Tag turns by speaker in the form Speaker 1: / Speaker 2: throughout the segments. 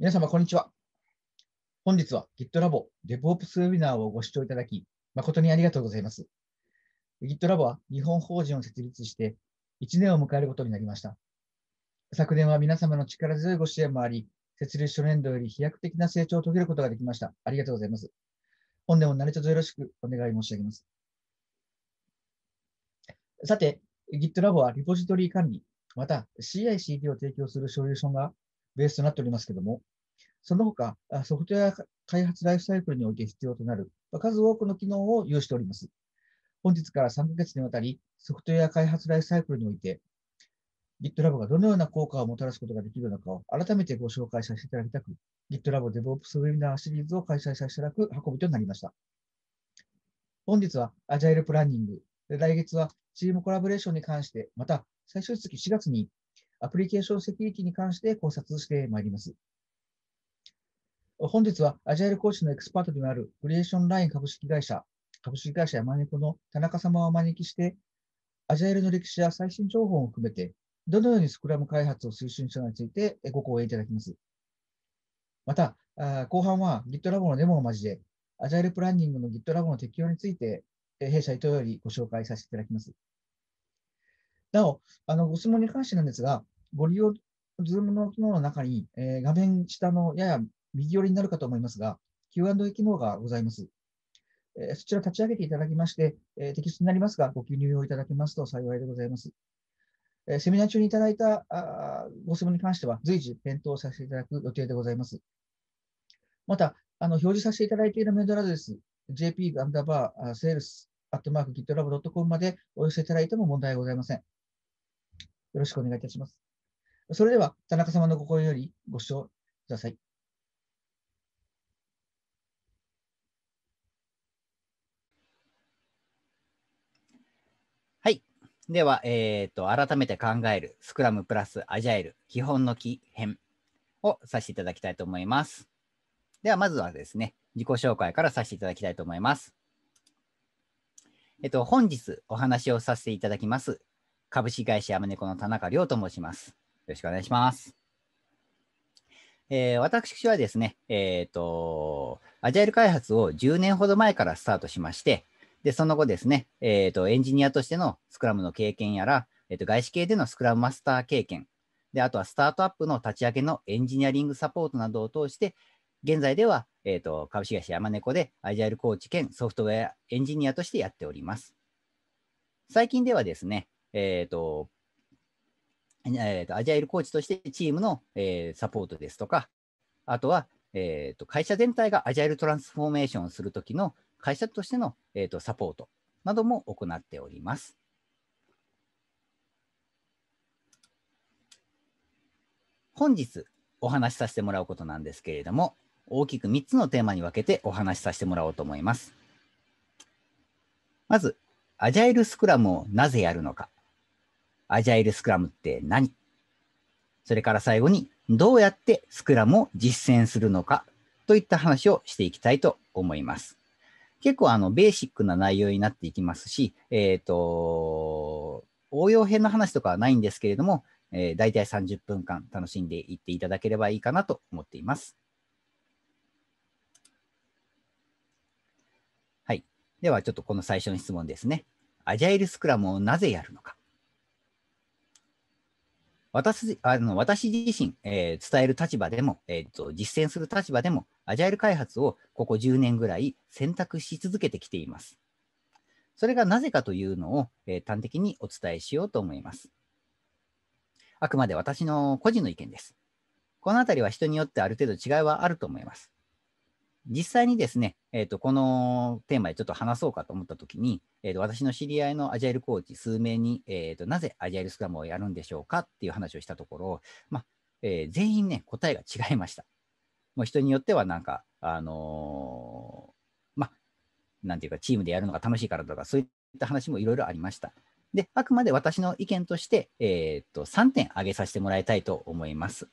Speaker 1: 皆様、こんにちは。本日は GitLab DevOps ウェビナーをご視聴いただき、誠にありがとうございます。GitLab は日本法人を設立して1年を迎えることになりました。昨年は皆様の力強いご支援もあり、設立初年度より飛躍的な成長を遂げることができました。ありがとうございます。本年も何卒よろしくお願い申し上げます。さて、GitLab はリポジトリ管理、また CICD を提供するソリューションがベースとなっておりますけども、その他、ソフトウェア開発ライフサイクルにおいて必要となる数多くの機能を有しております。本日から3ヶ月にわたり、ソフトウェア開発ライフサイクルにおいて、GitLab がどのような効果をもたらすことができるのかを改めてご紹介させていただきたく、GitLab DevOps ウェ n ナーシリーズを開催させていただく運びとなりました。本日は Agile プランニング、来月はチームコラボレーションに関して、また最終月4月にアプリケーションセキュリティに関して考察してまいります。本日は、アジャイル講師のエクスパートでもある、クリエーションライン株式会社、株式会社やマネコの田中様をお招きして、アジャイルの歴史や最新情報を含めて、どのようにスクラム開発を推進したのについてご講演いただきます。また、後半は GitLab のデモを交え、アジャイルプランニングの GitLab の適用について、弊社伊藤よりご紹介させていただきます。なお、あのご質問に関してなんですが、ご利用、ズームの機能の中に、えー、画面下のやや右寄りになるかと思いますが、Q&A 機能がございます。えー、そちら立ち上げていただきまして、えー、テキストになりますが、ご記入をいただけますと幸いでございます。えセミナー中にいただいたあご質問に関しては、随時返答させていただく予定でございます。また、あの表示させていただいているメドラです。jp アンダバー sales アットマーク GitLab.com までお寄せいただいても問題ございません。よろしくお願いいたします。それでは、田中様の心よりご視聴ください。はい。
Speaker 2: では、えっ、ー、と、改めて考える、スクラムプラスアジャイル、基本の木編をさせていただきたいと思います。では、まずはですね、自己紹介からさせていただきたいと思います。えっと、本日お話をさせていただきます、株式会社ヤムネコの田中亮と申します。よろしくお願いします。えー、私はですね、えっ、ー、と、アジャイル開発を10年ほど前からスタートしまして、で、その後ですね、えっ、ー、と、エンジニアとしてのスクラムの経験やら、えっ、と、外資系でのスクラムマスター経験、で、あとはスタートアップの立ち上げのエンジニアリングサポートなどを通して、現在では、えっ、と、株式会社ヤマネコでアジャイルコーチ兼ソフトウェアエンジニアとしてやっております。最近ではですね、えっ、ー、と、えーと、アジャイルコーチとしてチームの、えー、サポートですとか、あとは、えーと、会社全体がアジャイルトランスフォーメーションをするときの会社としての、えーと、とサポートなども行っております。本日お話しさせてもらうことなんですけれども、大きく3つのテーマに分けてお話しさせてもらおうと思います。まず、アジャイルスクラムをなぜやるのか。アジャイルスクラムって何それから最後に、どうやってスクラムを実践するのかといった話をしていきたいと思います。結構あのベーシックな内容になっていきますし、えっ、ー、と、応用編の話とかはないんですけれども、えー、大体30分間楽しんでいっていただければいいかなと思っています。はい。ではちょっとこの最初の質問ですね。アジャイルスクラムをなぜやるのか。私あの私自身、えー、伝える立場でも、えーと、実践する立場でも、アジャイル開発をここ10年ぐらい選択し続けてきています。それがなぜかというのを、えー、端的にお伝えしようと思います。あくまで私の個人の意見です。このあたりは人によってある程度違いはあると思います。実際にですね、えーと、このテーマでちょっと話そうかと思ったときに、えーと、私の知り合いのアジャイルコーチ数名に、えーと、なぜアジャイルスクラムをやるんでしょうかっていう話をしたところ、まあえー、全員ね、答えが違いました。もう人によってはなんか、あのー、まあ、なんていうか、チームでやるのが楽しいからとか、そういった話もいろいろありました。で、あくまで私の意見として、えー、っと、3点挙げさせてもらいたいと思います。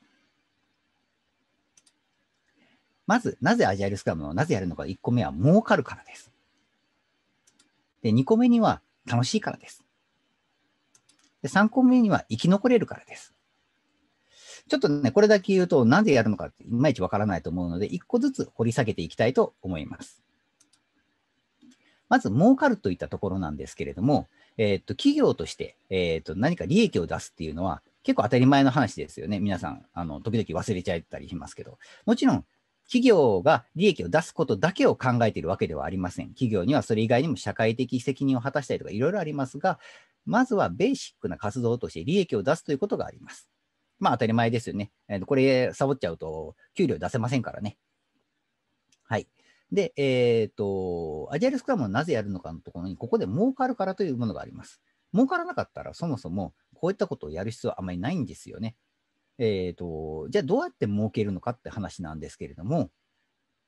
Speaker 2: まず、なぜアジャイルスクラムをなぜやるのか、1個目は儲かるからです。で、2個目には楽しいからです。で、3個目には生き残れるからです。ちょっとね、これだけ言うと、なぜやるのかっていまいちわからないと思うので、1個ずつ掘り下げていきたいと思います。まず、儲かるといったところなんですけれども、えー、っと、企業として、えー、っと、何か利益を出すっていうのは、結構当たり前の話ですよね。皆さん、あの、時々忘れちゃったりしますけど。もちろん、企業が利益を出すことだけを考えているわけではありません。企業にはそれ以外にも社会的責任を果たしたりとかいろいろありますが、まずはベーシックな活動として利益を出すということがあります。まあ当たり前ですよね。えこれサボっちゃうと給料出せませんからね。はい。で、えっ、ー、と、アジャイルスクラムをなぜやるのかのところに、ここで儲かるからというものがあります。儲からなかったら、そもそもこういったことをやる必要はあまりないんですよね。えーと、じゃあどうやって儲けるのかって話なんですけれども、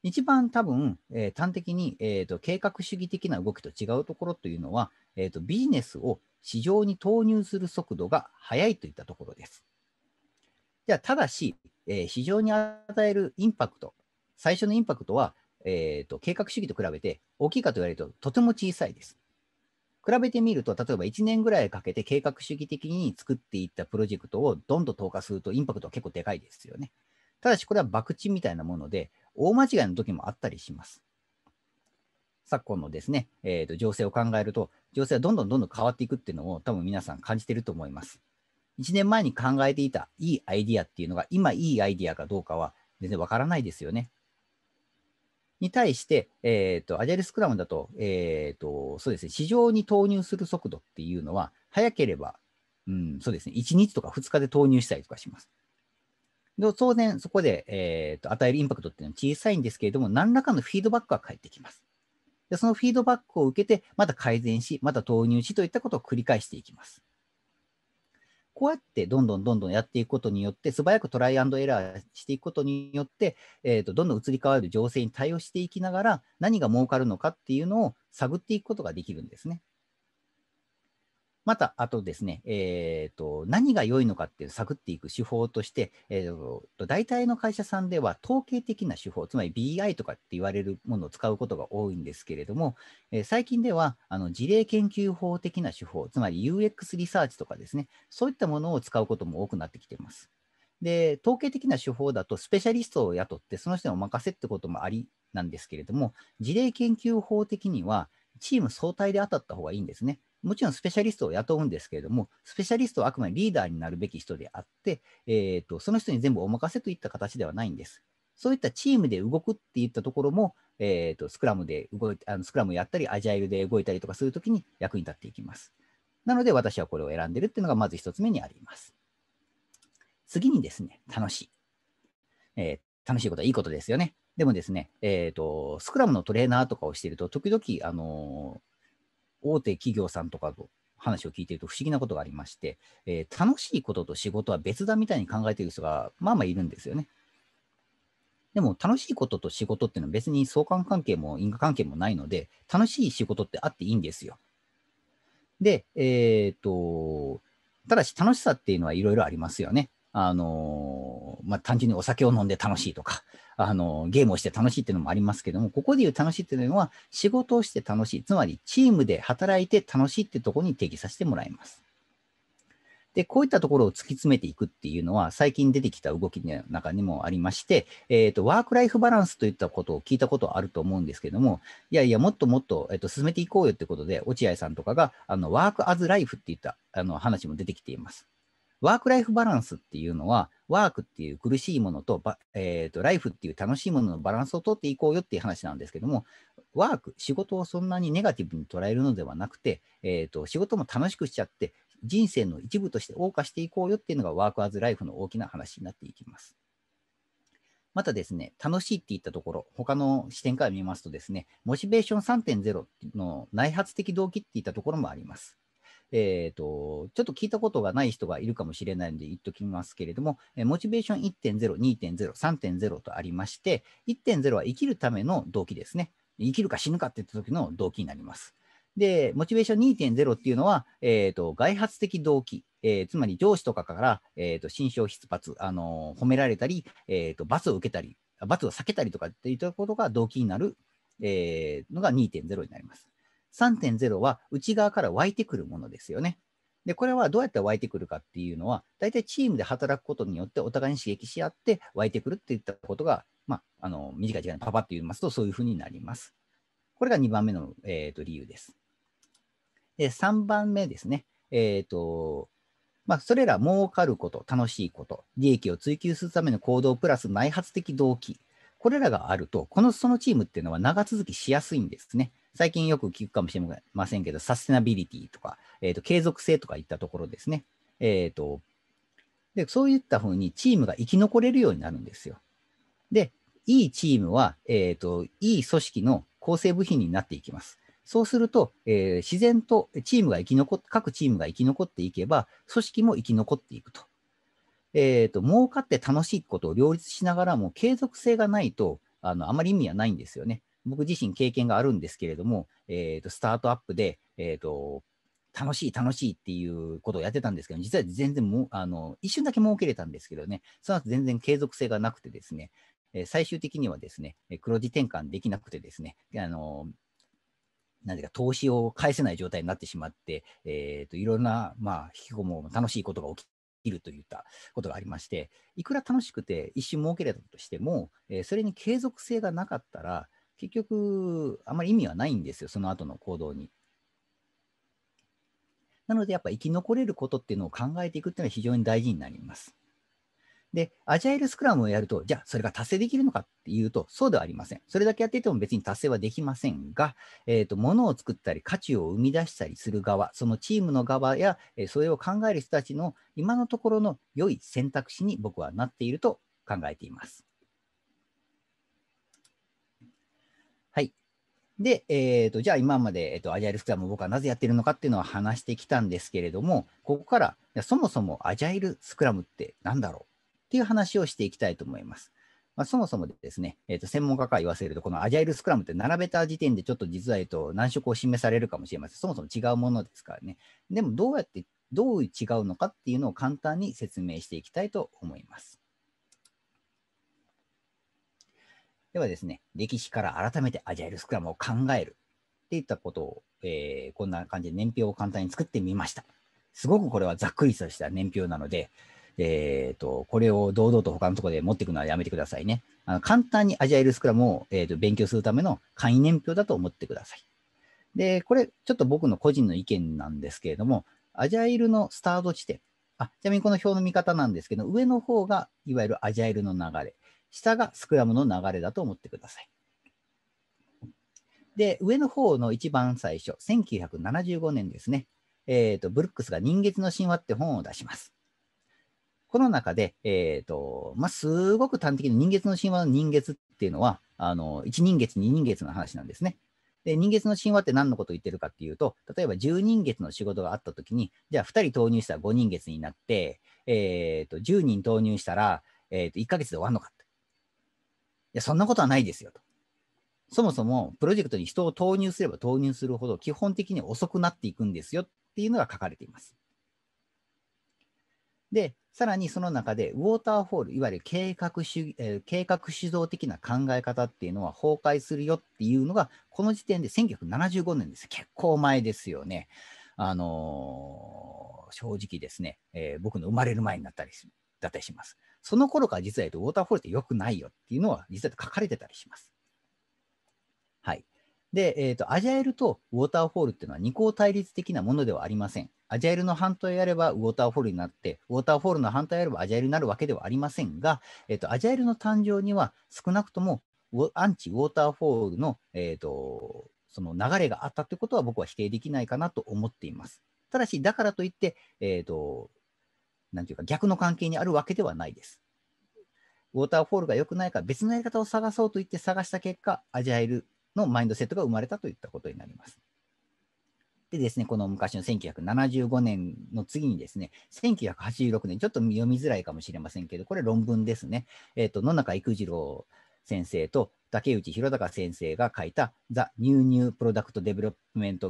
Speaker 2: 一番多分、えー、端的に、えーと、計画主義的な動きと違うところというのは、えーと、ビジネスを市場に投入する速度が速いといったところです。じゃあ、ただし、えー、市場に与えるインパクト、最初のインパクトは、えーと計画主義と比べて大きいかと言われるととても小さいです。比べてみると、例えば1年ぐらいかけて計画主義的に作っていったプロジェクトをどんどん投下するとインパクトは結構でかいですよね。ただしこれは博打みたいなもので、大間違いの時もあったりします。昨今のですね、えー、と情勢を考えると、情勢はどんどんどんどん変わっていくっていうのを多分皆さん感じてると思います。1年前に考えていたいいアイディアっていうのが、今いいアイディアかどうかは全然わからないですよね。に対して、えっ、ー、と、アジャイルスクラムだと、えっ、ー、と、そうですね、市場に投入する速度っていうのは、早ければ、うん、そうですね、1日とか2日で投入したりとかします。で当然、そこで、えっ、ー、と、与えるインパクトっていうのは小さいんですけれども、何らかのフィードバックが返ってきます。でそのフィードバックを受けて、また改善し、また投入しといったことを繰り返していきます。こうやってどんどんどんどんやっていくことによって、素早くトライアンドエラーしていくことによって、えー、とどんどん移り変わる情勢に対応していきながら、何が儲かるのかっていうのを探っていくことができるんですね。また、あとですね、えーと、何が良いのかっていう探っていく手法として、えーと、大体の会社さんでは統計的な手法、つまり BI とかって言われるものを使うことが多いんですけれども、えー、最近ではあの事例研究法的な手法、つまり UX リサーチとかですね、そういったものを使うことも多くなってきています。で、統計的な手法だと、スペシャリストを雇って、その人にお任せってこともありなんですけれども、事例研究法的には、チーム総体で当たった方がいいんですね。もちろんスペシャリストを雇うんですけれども、スペシャリストはあくまでリーダーになるべき人であって、えーと、その人に全部お任せといった形ではないんです。そういったチームで動くっていったところも、えーと、スクラムで動いあのスクラムやったり、アジャイルで動いたりとかするときに役に立っていきます。なので、私はこれを選んでるっていうのがまず一つ目にあります。次にですね、楽しい。えー、楽しいことはいいことですよね。でもですね、えーと、スクラムのトレーナーとかをしていると、時々、あのー大手企業さんとかと話を聞いてると不思議なことがありまして、えー、楽しいことと仕事は別だみたいに考えている人がまあまあいるんですよね。でも楽しいことと仕事っていうのは別に相関関係も因果関係もないので、楽しい仕事ってあっていいんですよ。で、えー、っと、ただし楽しさっていうのはいろいろありますよね。あのまあ、単純にお酒を飲んで楽しいとか、あのゲームをして楽しいっていうのもありますけども、ここでいう楽しいっていうのは、仕事をして楽しい、つまりチームで働いて楽しいってところに定義させてもらいます。で、こういったところを突き詰めていくっていうのは、最近出てきた動きの中にもありまして、えっ、ー、と、ワークライフバランスといったことを聞いたことあると思うんですけども、いやいや、もっともっと、えっ、ー、と、進めていこうよってことで、落合さんとかが、あの、ワークアズライフっていった、あの、話も出てきています。ワーク・ライフ・バランスっていうのは、ワークっていう苦しいものと、えーと、ライフっていう楽しいもののバランスをとっていこうよっていう話なんですけども、ワーク、仕事をそんなにネガティブに捉えるのではなくて、えーと、仕事も楽しくしちゃって、人生の一部として謳歌していこうよっていうのがワーク・アズ・ライフの大きな話になっていきます。またですね、楽しいって言ったところ、他の視点から見ますとですね、モチベーション3.0の内発的動機っていったところもあります。えーと、ちょっと聞いたことがない人がいるかもしれないので言っときますけれども、モチベーション1.0、2.0、3.0とありまして、1.0は生きるための動機ですね。生きるか死ぬかって言った時の動機になります。で、モチベーション2.0っていうのは、えーと、外発的動機、えー、つまり上司とかから、えーと、心象出発、あのー、褒められたり、えーと、罰を受けたり、罰を避けたりとかっていったことが動機になる、えー、のが2.0になります。3.0は内側から湧いてくるものですよね。で、これはどうやって湧いてくるかっていうのは、大体チームで働くことによってお互いに刺激し合って湧いてくるっていったことが、まあ、あの短い時間にパパっと言いますと、そういうふうになります。これが2番目の、えーと、と理由です。で、3番目ですね。えっ、ー、と、まあ、それら儲かること、楽しいこと、利益を追求するための行動プラス内発的動機、これらがあると、このそのチームっていうのは長続きしやすいんですね。最近よく聞くかもしれませんけど、サステナビリティとか、えーと、継続性とかいったところですね。えーと、でそういったふうにチームが生き残れるようになるんですよ。で、いいチームは、えーと、いい組織の構成部品になっていきます。そうすると、えー、自然とチームが生き残っ各チームが生き残っていけば、組織も生き残っていくと。えー、と、儲かって楽しいことを両立しながらも、継続性がないと、あの、あまり意味はないんですよね。僕自身経験があるんですけれども、えーと、スタートアップで、えーと、楽しい楽しいっていうことをやってたんですけど、実は全然もあの一瞬だけ儲けれたんですけどね、その後全然継続性がなくてですね、え最終的にはですね、黒字転換できなくてですね、あのなぜか投資を返せない状態になってしまって、えーと、いろんな、まあ、引きこも楽しいことが起きいるといったことがありまして、いくら楽しくて一瞬儲けれたとしても、えー、それに継続性がなかったら、結局、あまり意味はないんですよ、その後の行動に。なので、やっぱ生き残れることっていうのを考えていくっていうのは非常に大事になります。で、アジャイルスクラムをやると、じゃあそれが達成できるのかっていうと、そうではありません。それだけやっていても別に達成はできませんが、えっ、ー、と、ものを作ったり、価値を生み出したりする側、そのチームの側や、えー、それを考える人たちの今のところの良い選択肢に僕はなっていると考えています。で、えーと、じゃあ今まで、えーと、アジャイルスクラムを僕はなぜやってるのかっていうのは話してきたんですけれども、ここからそもそもアジャイルスクラムって何だろうっていう話をしていきたいと思います。まあ、そもそもですね、えーと、専門家から言わせると、このアジャイルスクラムって並べた時点でちょっと実は、えーと難色を示されるかもしれません。そもそも違うものですからね。でもどうやって、どう違うのかっていうのを簡単に説明していきたいと思います。ではですね、歴史から改めてアジャイルスクラムを考えるっていったことを、えー、こんな感じで年表を簡単に作ってみました。すごくこれはざっくりとした年表なので、えーと、これを堂々と他のところで持っていくのはやめてくださいね。あの簡単にアジャイルスクラムを、えーと勉強するための簡易年表だと思ってください。で、これ、ちょっと僕の個人の意見なんですけれども、アジャイルのスタート地点、あちなみにこの表の見方なんですけど、上の方がいわゆるアジャイルの流れ、下がスクラムの流れだと思ってください。で、上の方の一番最初、1975年ですね、えーと、ブルックスが人月の神話って本を出します。この中で、えーとまあ、すごく端的に人月の神話の人月っていうのは、あの1人月、2人月の話なんですね。で、人月の神話って何のこと言ってるかっていうと、例えば10人月の仕事があったときに、じゃあ2人投入したら5人月になって、えーと、10人投入したら、えーと、と1ヶ月で終わるのか。や、そんなことはないですよと。そもそもプロジェクトに人を投入すれば投入するほど基本的に遅くなっていくんですよっていうのが書かれています。で、さらにその中で、ウォーターフォール、いわゆる計画主,、えー、計画主導的な考え方っていうのは崩壊するよっていうのが、この時点で1975年です。結構前ですよね。あのー、正直ですね、えー、僕の生まれる前になったりだったりします。その頃から実はウォーターフォールって良くないよっていうのは実は書かれてたりします。はい。で、えっ、ー、と、アジャイルとウォーターフォールっていうのは二項対立的なものではありません。アジャイルの反対やればウォーターフォールになって、ウォーターフォールの反対やればアジャイルになるわけではありませんが、えっ、ー、と、アジャイルの誕生には少なくともアンチウォーターフォールの、えっ、ー、と、その流れがあったということは僕は否定できないかなと思っています。ただし、だからといって、えっ、と、なんていうか逆の関係にあるわけではないです。ウォーターフォールが良くないか別のやり方を探そうと言って探した結果、アジャイルのマインドセットが生まれたといったことになります。でですね、この昔の1975年の次にですね、1986年、ちょっと読みづらいかもしれませんけど、これ論文ですね。えっ、ー、と、野中育次郎先生と竹内弘隆先生が書いた The New New Product Development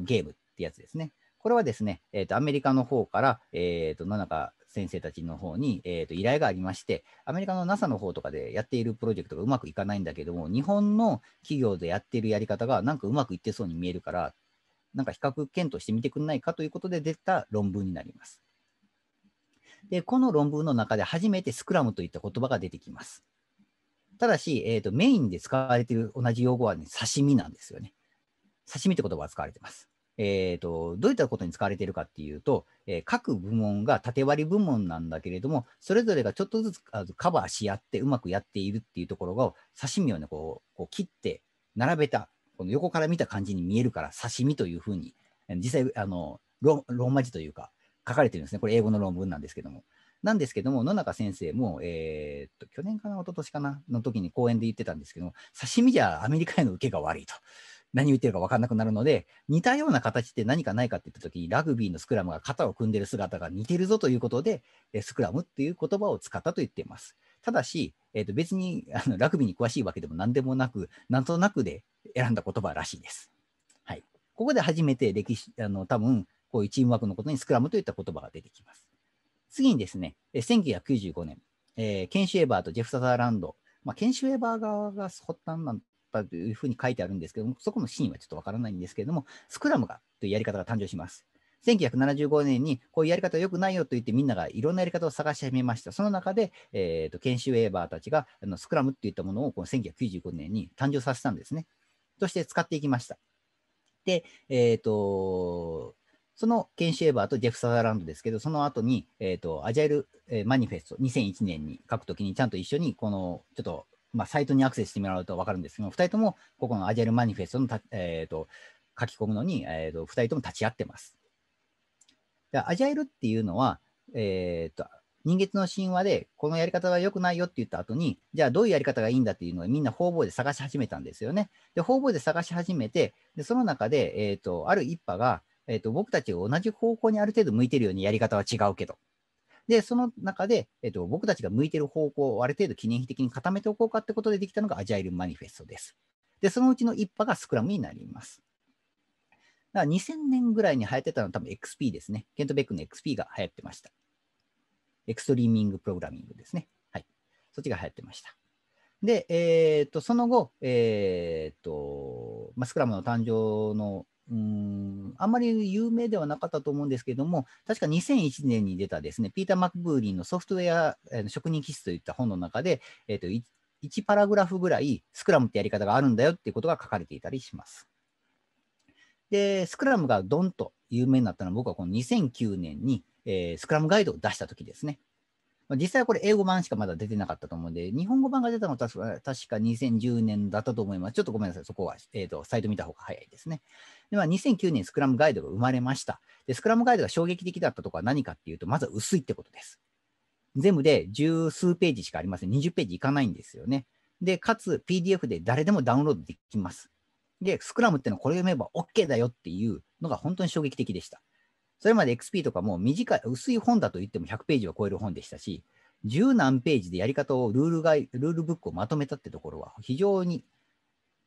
Speaker 2: Game ってやつですね。これはですね、えっ、ー、と、アメリカの方から、えっ、ー、と、野中先生たちの方に、えー、と依頼がありまして、アメリカの NASA の方とかでやっているプロジェクトがうまくいかないんだけども、日本の企業でやっているやり方がなんかうまくいってそうに見えるから、なんか比較検討してみてくんないかということで出た論文になります。で、この論文の中で初めてスクラムといった言葉が出てきます。ただし、えーと、とメインで使われている同じ用語は、ね、刺身なんですよね。刺身って言葉が使われてます。えーと、どういったことに使われているかっていうと、えー、各部門が縦割り部門なんだけれども、それぞれがちょっとずつカバーし合って、うまくやっているっていうところを、刺身をね、こうこう切って並べた、この横から見た感じに見えるから、刺身というふうに、実際あのロ、ローマ字というか、書かれてるんですね。これ、英語の論文なんですけども。なんですけども、野中先生も、えー、と、去年かな、一昨年かな、の時に講演で言ってたんですけども、刺身じゃアメリカへの受けが悪いと。何言ってるか分かんなくなるので、似たような形って何かないかって言ったときに、ラグビーのスクラムが肩を組んでる姿が似てるぞということで、スクラムっていう言葉を使ったと言っています。ただし、えー、と別にあのラグビーに詳しいわけでも何でもなく、なんとなくで選んだ言葉らしいです。はい。ここで初めて歴史、あの多分こういうチームワークのことにスクラムといった言葉が出てきます。次にですね、1995年、えー、ケンシュ・エバーとジェフ・サザーランド、まあ、ケンシュ・エバー側が発端なんというふうに書いてあるんですけども、そこのシーンはちょっとわからないんですけれども、スクラムがというやり方が誕生します。1975年にこういうやり方良くないよと言ってみんながいろんなやり方を探し始めました。その中で、えーと、研修エーバーたちがあのスクラムっていったものをこの1995年に誕生させたんですね。そして使っていきました。で、えっ、ー、と、その研修エェーバーとジェフ・サザーランドですけど、その後に、えっ、ー、と、アジャイル、えマニフェスト2001年に書くときに、ちゃんと一緒に、この、ちょっとまあ、サイトにアクセスしてもらうと分かるんですけど、2人ともここのアジャイルマニフェストのた、えーと、書き込むのに、えーと、2人とも立ち会ってます。でアジャイルっていうのは、えーと、人間の神話で、このやり方は良くないよって言った後に、じゃあどういうやり方がいいんだっていうのをみんな方々で探し始めたんですよね。で、方々で探し始めて、でその中で、えーと、ある一派が、えー、と僕たち同じ方向にある程度向いてるようにやり方は違うけどで、その中で、えっと、僕たちが向いてる方向をある程度記念碑的に固めておこうかってことでできたのがアジャイルマニフェストです。で、そのうちの一派がスクラムになります。だから2000年ぐらいに流行ってたのは多分 XP ですね。ケントベックの XP が流行ってました。エクストリーミングプログラミングですね。はい。そっちが流行ってました。で、えー、っと、その後、えー、っと、まあ、スクラムの誕生のうんあんまり有名ではなかったと思うんですけども、確か2001年に出たですね、ピーター・マクブーリンのソフトウェア、え職人気質といった本の中で、えーと、1パラグラフぐらいスクラムってやり方があるんだよっていうことが書かれていたりします。で、スクラムがドンと有名になったのは僕はこの2009年に、えー、スクラムガイドを出した時ですね。まあ、実際はこれ英語版しかまだ出てなかったと思うんで、日本語版が出たのは確か確か2010年だったと思います。ちょっとごめんなさい。そこは、えーとサイト見た方が早いですね。では2009年スクラムガイドが生まれました。でスクラムガイドが衝撃的だったところは何かっていうと、まず薄いってことです。全部で十数ページしかありません。20ページいかないんですよね。で、かつ PDF で誰でもダウンロードできます。で、スクラムってのはこれ読めば OK だよっていうのが本当に衝撃的でした。それまで XP とかも短い、薄い本だと言っても100ページを超える本でしたし、十何ページでやり方をルールが、ルールブックをまとめたってところは非常に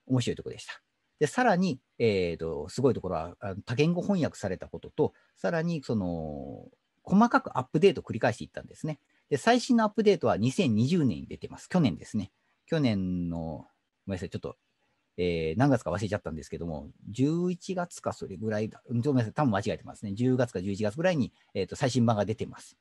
Speaker 2: 面白いところでした。でさらに、えーと、すごいところは多言語翻訳されたことと、さらにその細かくアップデートを繰り返していったんですね。で最新のアップデートは2020年に出てます。去年ですね。去年の、ごめんなさい、ちょっと、えー、何月か忘れちゃったんですけども、11月かそれぐらいだ、ごめんなさい、多分間違えてますね。10月か11月ぐらいに、えーと、と最新版が出てます。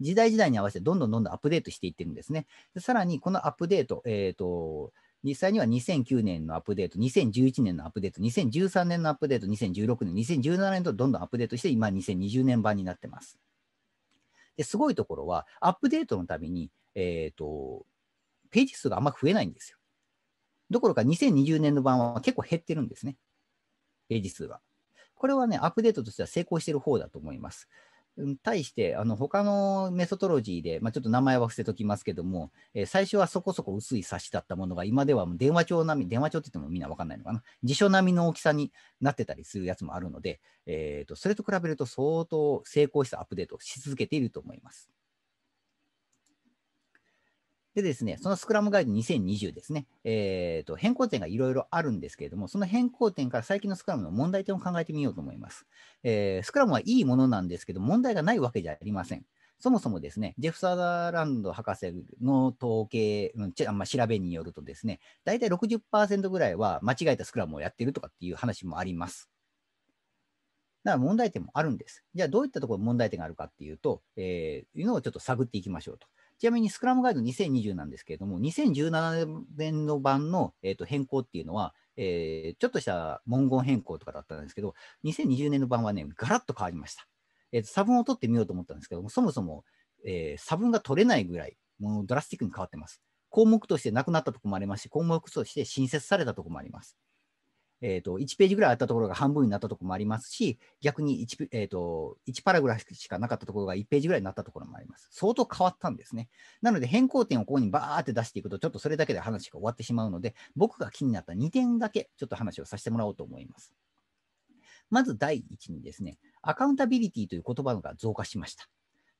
Speaker 2: 時代時代に合わせてどんどんどんどんアップデートしていってるんですね。でさらにこのアップデート、えーと実際には2009年のアップデート、2011年のアップデート、2013年のアップデート、2016年、2017年とどんどんアップデートして、今2020年版になってます。ですごいところは、アップデートのたびに、えーと、ページ数があんま増えないんですよ。どころか2020年の版は結構減ってるんですね。ページ数が。これはね、アップデートとしては成功してる方だと思います。対して、あの他のメソトロジーで、まあ、ちょっと名前は伏せときますけども、えー、最初はそこそこ薄い冊子だったものが、今ではもう電話帳並み、電話帳って言ってもみんな分かんないのかな、辞書並みの大きさになってたりするやつもあるので、えーと、それと比べると相当成功したアップデートし続けていると思います。でですね、そのスクラムガイド2020ですね、えーと、変更点がいろいろあるんですけれども、その変更点から最近のスクラムの問題点を考えてみようと思います。えー、スクラムはいいものなんですけど、問題がないわけじゃありません。そもそもですね、ジェフ・サーランド博士の統計、まあ、調べによるとですね、大体60%ぐらいは間違えたスクラムをやってるとかっていう話もあります。だから問題点もあるんです。じゃあどういったところ問題点があるかっていうと、えー、いうのをちょっと探っていきましょうと。ちなみにスクラムガイド2020なんですけれども、2017年の版の、えー、と変更っていうのは、えー、ちょっとした文言変更とかだったんですけど、2020年の版はね、ガラッと変わりました。えー、差分を取ってみようと思ったんですけども、そもそも、えー、差分が取れないぐらい、もうドラスティックに変わってます。項目としてなくなったとこもありますし、項目として新設されたとこもあります。えーと、1ページぐらいあったところが半分になったところもありますし、逆に 1,、えーと、1パラグラフしかなかったところが1ページぐらいになったところもあります。相当変わったんですね。なので変更点をここにバーって出していくと、ちょっとそれだけで話が終わってしまうので、僕が気になった2点だけちょっと話をさせてもらおうと思います。まず第1にですね、アカウンタビリティという言葉が増加しました。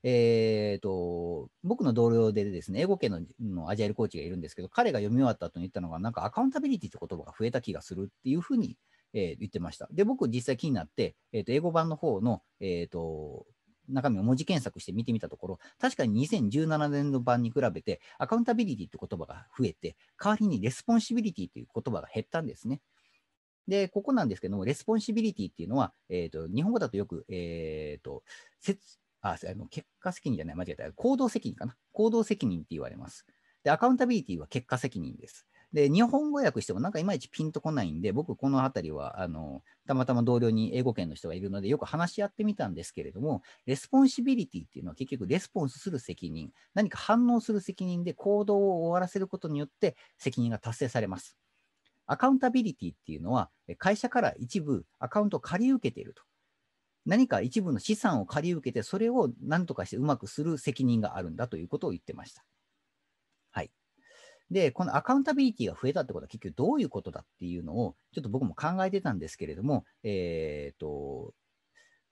Speaker 2: えーと、僕の同僚でですね、英語圏ののアジャイルコーチがいるんですけど、彼が読み終わった後に言ったのが、なんかアカウンタビリティって言葉が増えた気がするっていうふうに、えー、言ってました。で、僕実際気になって、えーと、英語版の方の、えーと、中身を文字検索して見てみたところ、確かに2017年の版に比べて、アカウンタビリティって言葉が増えて、代わりにレスポンシビリティという言葉が減ったんですね。で、ここなんですけども、レスポンシビリティっていうのは、えーと、日本語だとよく、えーとあ、あの結果責任じゃない、間違えた。行動責任かな。行動責任って言われます。で、アカウンタビリティは結果責任です。で、日本語訳してもなんかいまいちピンとこないんで、僕このあたりは、あの、たまたま同僚に英語圏の人がいるので、よく話し合ってみたんですけれども、レスポンシビリティっていうのは結局レスポンスする責任、何か反応する責任で行動を終わらせることによって責任が達成されます。アカウンタビリティっていうのは、会社から一部アカウントを借り受けていると。何か一部の資産を借り受けて、それを何とかしてうまくする責任があるんだということを言ってました。はい。で、このアカウンタビリティが増えたってことは結局どういうことだっていうのを、ちょっと僕も考えてたんですけれども、えっ、ー、と、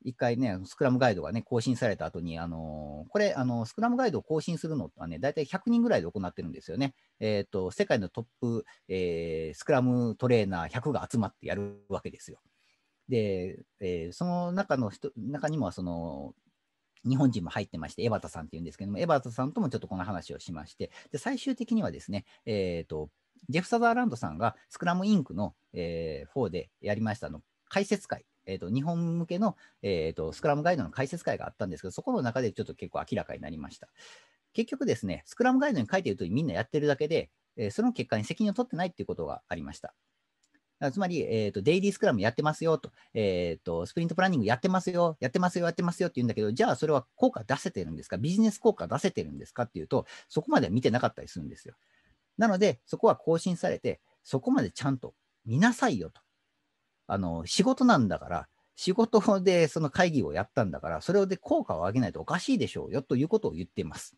Speaker 2: 一回ね、スクラムガイドがね、更新された後に、あのー、これ、あのー、スクラムガイドを更新するのはね、大体100人ぐらいで行ってるんですよね。えっ、ー、と、世界のトップ、えー、スクラムトレーナー100が集まってやるわけですよ。で、えー、その中の人中にもその日本人も入ってまして、江端さんっていうんですけども、江端さんともちょっとこの話をしまして、で最終的にはですね、えーと、ジェフ・サザーランドさんがスクラムインクの、えー、4でやりましたの解説会、えーと、日本向けの、えーと、スクラムガイドの解説会があったんですけど、そこの中でちょっと結構明らかになりました。結局ですね、スクラムガイドに書いてるとみんなやってるだけで、えー、その結果に責任を取ってないっていうことがありました。つまり、えーと、デイリースクラムやってますよと,、えーと、スプリントプランニングやってますよ、やってますよ、やってますよって言うんだけど、じゃあそれは効果出せてるんですか、ビジネス効果出せてるんですかっていうと、そこまでは見てなかったりするんですよ。なので、そこは更新されて、そこまでちゃんと見なさいよと。あの仕事なんだから、仕事でその会議をやったんだから、それで効果を上げないとおかしいでしょうよということを言っています。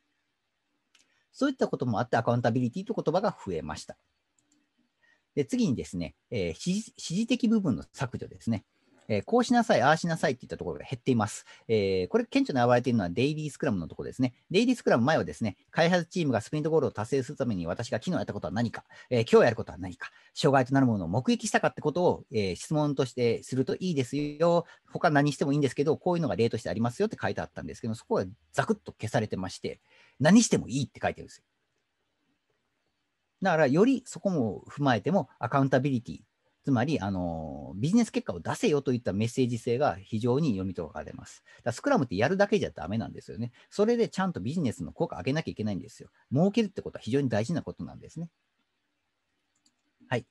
Speaker 2: そういったこともあって、アカウンタビリティという言葉が増えました。で次にですね、えー、指示、指示的部分の削除ですね。えこうしなさい、ああしなさいっていったところが減っています。えー、これ、顕著に表れているのはデイリースクラムのところですね。デイリースクラム前はですね、開発チームがスプリントゴールを達成するために私が昨日やったことは何か、えー、今日やることは何か、障害となるものを目撃したかってことを、えー、質問としてするといいですよ。他何してもいいんですけど、こういうのが例としてありますよって書いてあったんですけど、そこはザクッと消されてまして、何してもいいって書いてるんですよ。だからよりそこも踏まえてもアカウンタビリティ、つまりあのビジネス結果を出せよといったメッセージ性が非常に読み解かれます。だスクラムってやるだけじゃダメなんですよね。それでちゃんとビジネスの効果上げなきゃいけないんですよ。儲けるってことは非常に大事なことなんですね。はい。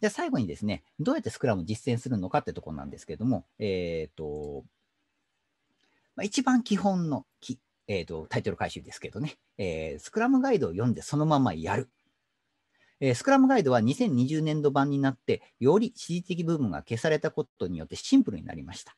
Speaker 2: じゃあ最後にですね、どうやってスクラム実践するのかってところなんですけども、えっ、ー、と、まあ、一番基本のき、えーと、とタイトル回収ですけどね、えー、スクラムガイドを読んでそのままやる。えー、スクラムガイドは2020年度版になって、より指示的部分が消されたことによってシンプルになりました。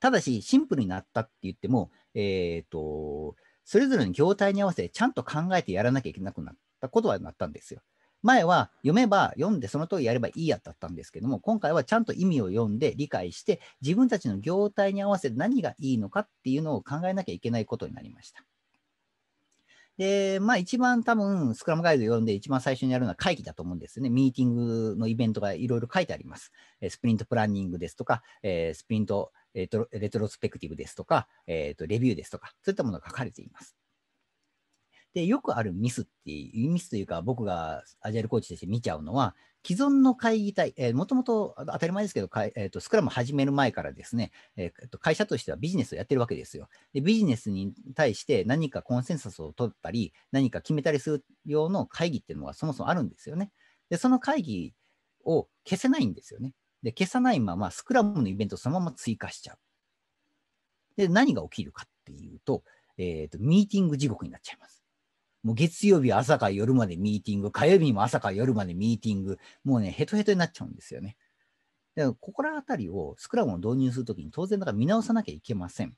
Speaker 2: ただし、シンプルになったって言っても、えー、と、それぞれの業態に合わせてちゃんと考えてやらなきゃいけなくなったことはなったんですよ。前は読めば読んでその通りやればいいやだったんですけども、今回はちゃんと意味を読んで理解して、自分たちの業態に合わせて何がいいのかっていうのを考えなきゃいけないことになりました。で、まあ一番多分、スクラムガイド読んで一番最初にやるのは会議だと思うんですね。ミーティングのイベントがいろいろ書いてあります。スプリントプランニングですとか、えスプリント、えレトロスペクティブですとか、えとレビューですとか、そういったものが書かれています。で、よくあるミスっていう、ミスというか僕がアジャイルコーチとして見ちゃうのは、既存の会議体、えもともと当たり前ですけど、えーと、スクラム始める前からですね、えーと、会社としてはビジネスをやってるわけですよ。でビジネスに対して何かコンセンサスを取ったり、何か決めたりする用の会議っていうのがそもそもあるんですよね。で、その会議を消せないんですよね。で、消さないまま、スクラムのイベントをそのまま追加しちゃう。で、何が起きるかっていうと、えっ、ー、と、ミーティング地獄になっちゃいます。もう月曜日朝か夜までミーティング、火曜日も朝か夜までミーティング、もうね、ヘトヘトになっちゃうんですよね。だからここら辺りをスクラムを導入するときに当然だから見直さなきゃいけません。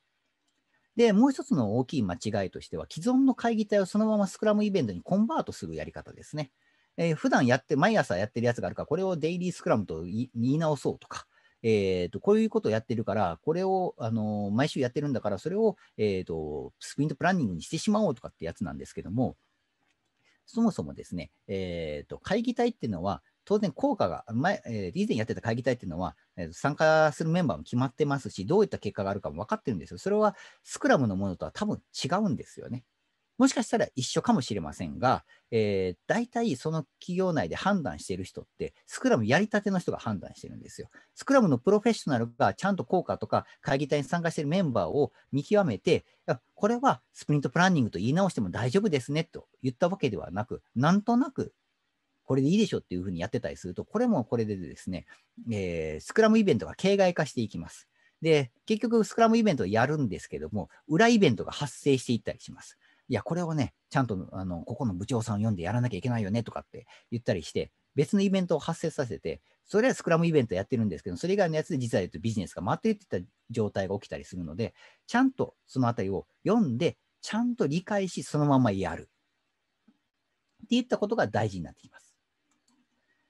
Speaker 2: で、もう一つの大きい間違いとしては、既存の会議体をそのままスクラムイベントにコンバートするやり方ですね。えー、普段やって、毎朝やってるやつがあるから、これをデイリースクラムと言い直そうとか、えーと、こういうことをやってるから、これを、あのー、毎週やってるんだから、それを、えーと、スプリントプランニングにしてしまおうとかってやつなんですけども、そもそもですね、えーと、と会議体っていうのは、当然効果が前、えー、以前やってた会議体っていうのは、えー、参加するメンバーも決まってますし、どういった結果があるかも分かってるんですよ。それはスクラムのものとは多分違うんですよね。もしかしたら一緒かもしれませんが、えー、大体その企業内で判断している人って、スクラムやりたての人が判断してるんですよ。スクラムのプロフェッショナルがちゃんと効果とか会議体に参加しているメンバーを見極めて、これはスプリントプランニングと言い直しても大丈夫ですねと言ったわけではなく、なんとなくこれでいいでしょっていうふうにやってたりすると、これもこれでですね、えー、スクラムイベントが形骸化していきます。で、結局、スクラムイベントをやるんですけども、裏イベントが発生していったりします。いや、これをね、ちゃんと、あの、ここの部長さんを読んでやらなきゃいけないよねとかって言ったりして、別のイベントを発生させて、それはスクラムイベントやってるんですけど、それ以外のやつで実はビジネスが回っていってた状態が起きたりするので、ちゃんとそのあたりを読んで、ちゃんと理解し、そのままやる。っていったことが大事になってきます。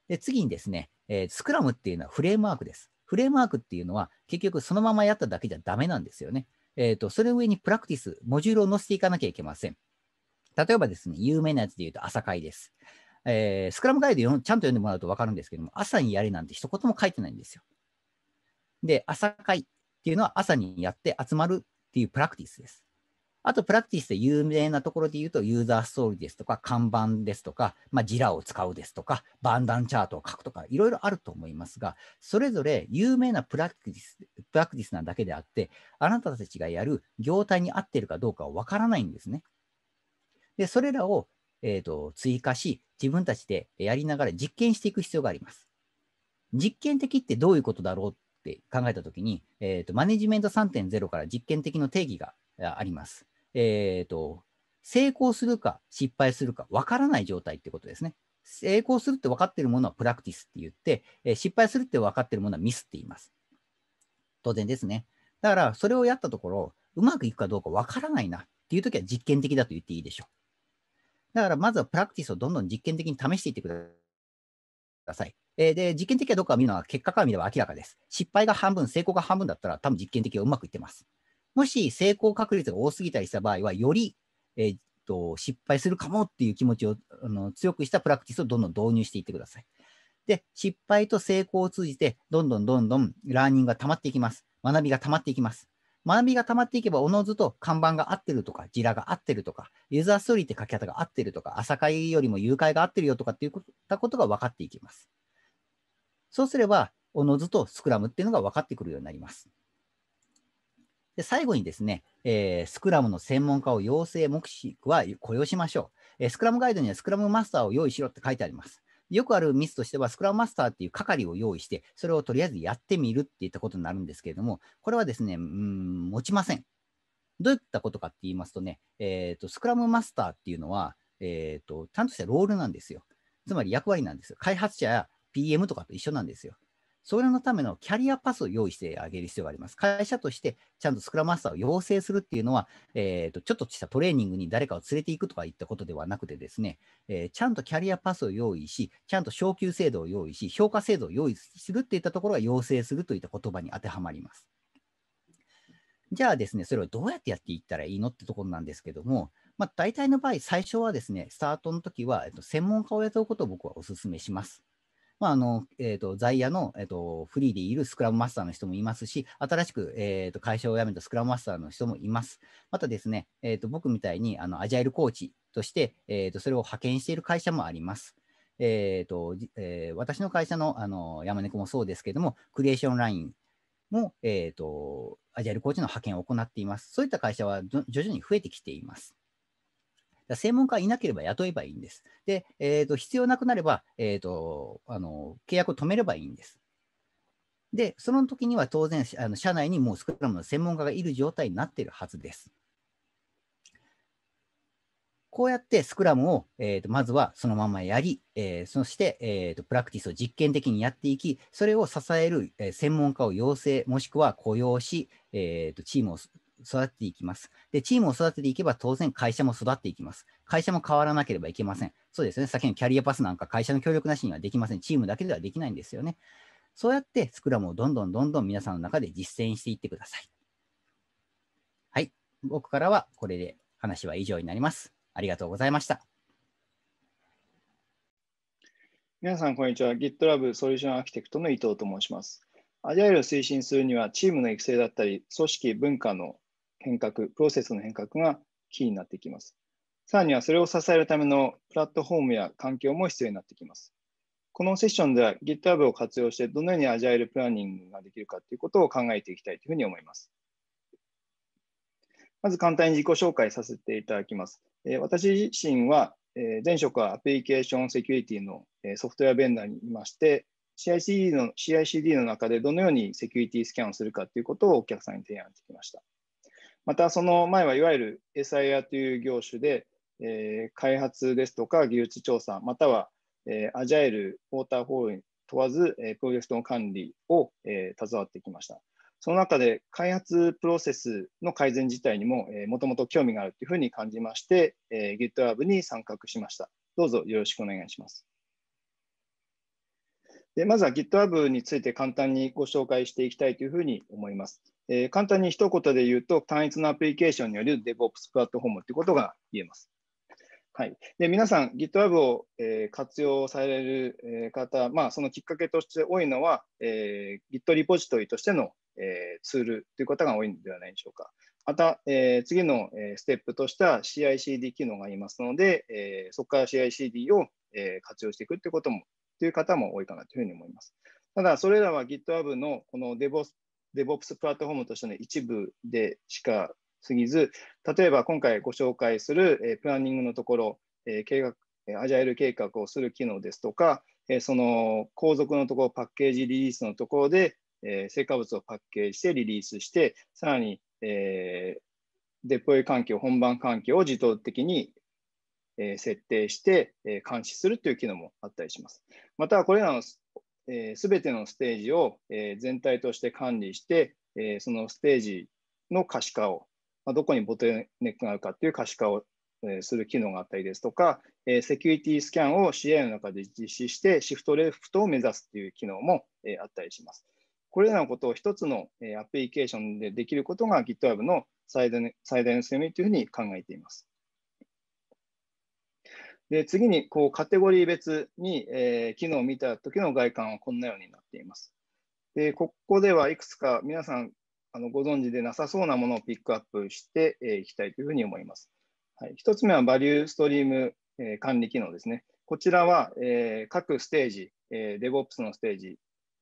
Speaker 2: で次にですね、えー、スクラムっていうのはフレームワークです。フレームワークっていうのは結局そのままやっただけじゃダメなんですよね。えっ、ー、と、それ上にプラクティス、モジュールを載せていかなきゃいけません。例えばですね、有名なやつで言うと朝会です。えー、スクラムガイドちゃんと読んでもらうと分かるんですけども、朝にやれなんて一言も書いてないんですよ。で、朝会っていうのは朝にやって集まるっていうプラクティスです。あと、プラクティスで有名なところで言うと、ユーザーストーリーですとか、看板ですとか、まあ、ジラを使うですとか、バンダンチャートを書くとか、いろいろあると思いますが、それぞれ有名なプラクティス、プラクティスなだけであって、あなたたちがやる業態に合っているかどうかはわからないんですね。で、それらを、えーと、と追加し、自分たちでやりながら実験していく必要があります。実験的ってどういうことだろうって考えたときに、えーと、マネジメント3.0から実験的の定義があります。えっ、ー、と、成功するか失敗するか分からない状態ってことですね。成功するって分かっているものはプラクティスって言って、え失敗するって分かっているものはミスって言います。当然ですね。だから、それをやったところ、うまくいくかどうか分からないなっていうときは実験的だと言っていいでしょう。だから、まずはプラクティスをどんどん実験的に試していってください。えで、実験的かどうかを見るのは結果から見れば明らかです。失敗が半分、成功が半分だったら、多分実験的はうまくいってます。もし成功確率が多すぎたりした場合は、より、えー、っと失敗するかもっていう気持ちをあの強くしたプラクティスをどんどん導入していってください。で、失敗と成功を通じて、どんどんどんどんラーニングが溜まっていきます。学びが溜まっていきます。学びが溜まっていけば、おのずと看板が合ってるとか、ジラが合ってるとか、ユーザーストーリーって書き方が合ってるとか、朝会よりも誘拐が合ってるよとかっていうたことが分かっていきます。そうすれば、おのずとスクラムっていうのが分かってくるようになります。で最後にですね、えー、スクラムの専門家を養成目視は雇用しましょう、えー、スクラムガイドにはスクラムマスターを用意しろって書いてあります。よくあるミスとしては、スクラムマスターっていう係を用意して、それをとりあえずやってみるっていったことになるんですけれども、これはですね、うん、持ちません。どういったことかって言いますとね、えっ、ー、と、スクラムマスターっていうのは、えっ、ー、と、ちゃんとしたロールなんですよ。つまり役割なんですよ。開発者や PM とかと一緒なんですよ。それのためのキャリアパスを用意してあげる必要があります。会社としてちゃんとスクラムマスターを養成するっていうのは、えーと、ちょっとしたトレーニングに誰かを連れていくとかいったことではなくてですね、えー、ちゃんとキャリアパスを用意し、ちゃんと昇給制度を用意し、評価制度を用意するっていったところが養成するといった言葉に当てはまります。じゃあですね、それをどうやってやっていったらいいのってところなんですけども、まあ、大体の場合、最初はですね、スタートの時は、えっと、専門家を雇うことを僕はお勧めします。まああのえーと、在野の、えーと、フリーでいるスクラムマスターの人もいますし、新しく、えーと、会社を辞めたスクラムマスターの人もいます。またですね、えー、と僕みたいにあのアジャイルコーチとして、えー、とそれを派遣している会社もあります。えーとえー、私の会社のあの山猫もそうですけども、クリエーションラインも、えー、とアジャイルコーチの派遣を行っています。そういった会社は徐々に増えてきています。専門家いなければ雇えばいいんです。で、えーと、必要なくなれば、えーとあの、契約を止めればいいんです。で、その時には当然、あの社内にもうスクラムの専門家がいる状態になっているはずです。こうやってスクラムを、えーと、まずはそのままやり、えー、そして、えーと、プラクティスを実験的にやっていき、それを支える、えー、専門家を養成、もしくは雇用し、えーとチームを育てていきます。で、チームを育てていけば当然会社も育っていきます。会社も変わらなければいけません。そうですね。先のキャリアパスなんか会社の協力なしにはできません。チームだけではできないんですよね。そうやってスクラムをどんどんどんどん皆さんの中で実践していってください。はい。僕からはこれで話は以上になります。ありがとうございました。
Speaker 3: 皆さん、こんにちは。GitLab ソリューションアーキテクトの伊藤と申します。アジャイルを推進するには、チームの育成だったり、組織、文化の変革、プロセスの変革がキーになってきます。さらにはそれを支えるためのプラットフォームや環境も必要になってきます。このセッションでは GitHub を活用してどのようにアジャイルプランニングができるかということを考えていきたいというふうに思います。まず簡単に自己紹介させていただきます。私自身は前職はアプリケーションセキュリティのソフトウェアベンダーにいまして CICD の CICD の中でどのようにセキュリティスキャンをするかということをお客さんに提案してきました。またその前はいわゆる SIR という業種で、えー、開発ですとか技術調査、または、えー、アジャイル、ウォーターフォールに問わず、えー、プロジェクトの管理を、えー、携わってきました。その中で開発プロセスの改善自体にも、えもともと興味があるというふうに感じまして、えー、GitLab に参画しました。どうぞよろしくお願いします。でまずは GitHub について簡単にご紹介していきたいというふうに思います。えー、簡単に一言で言うと、単一のアプリケーションによる DevOps プラットフォームということが言えます。はい、で皆さん、GitHub を、えー、活用される、え方、まあ、そのきっかけとして多いのは、えー、Git リポジトリとしての、えー、ツールという方が多いのではないでしょうか。また、えー、次の、えステップとしては CICD 機能がありますので、えー、そこから CICD を、えー、活用していくということも、という方も多いかなというふうに思います。ただ、それらは GitHub のこの DevOps DevOps プラットフォームとしての一部でしか過ぎず、例えば今回ご紹介する、えプランニングのところ、え計画、アジャイル計画をする機能ですとか、えその後続のところ、パッケージリリースのところで、え成果物をパッケージしてリリースして、さらに、えデプロイ環境、本番環境を自動的に設定して監視するという機能もあったりします。また、これらのすべ、えてのステージを、え全体として管理して、えそのステージの可視化を、まどこにボトルネックがあるかっていう可視化を、えする機能があったりですとか、えセキュリティスキャンを CI の中で実施して、シフトレフトを目指すという機能も、えあったりします。これらのことを一つの、えアプリケーションでできることが GitHub の最大の強みというふうに考えています。で次にこうカテゴリー別に、えー、機能を見た時の外観はこんなようになっています。でここではいくつか皆さんあのご存知でなさそうなものをピックアップしてい、えー、きたいというふうに思います。はい、1つ目はバリューストリーム、えー、管理機能ですね。こちらは、えー、各ステージ、えー、DevOps のステージ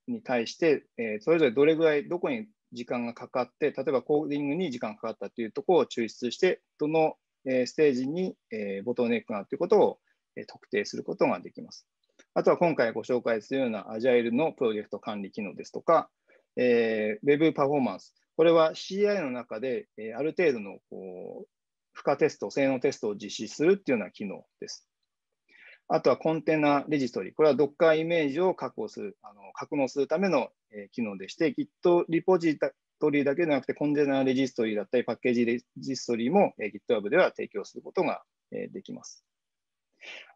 Speaker 3: に対して、えー、それぞれどれぐらい、どこに時間がかかって、例えばコーディングに時間がかかったというところを抽出して、どのえステージに、えボトルネックがあるということを、え特定することができます。あとは今回ご紹介するような Agile のプロジェクト管理機能ですとか、え Web パフォーマンス。これは CI の中で、えある程度のこう負荷テスト、性能テストを実施するっていうような機能です。あとはコンテナレジストリ。これは Docker イメージを確保する、あの格納するための、え機能でして、Git リポジトリだけでなくて、コンテナレジストリだったり、パッケージレジストリも GitHub では提供することができます。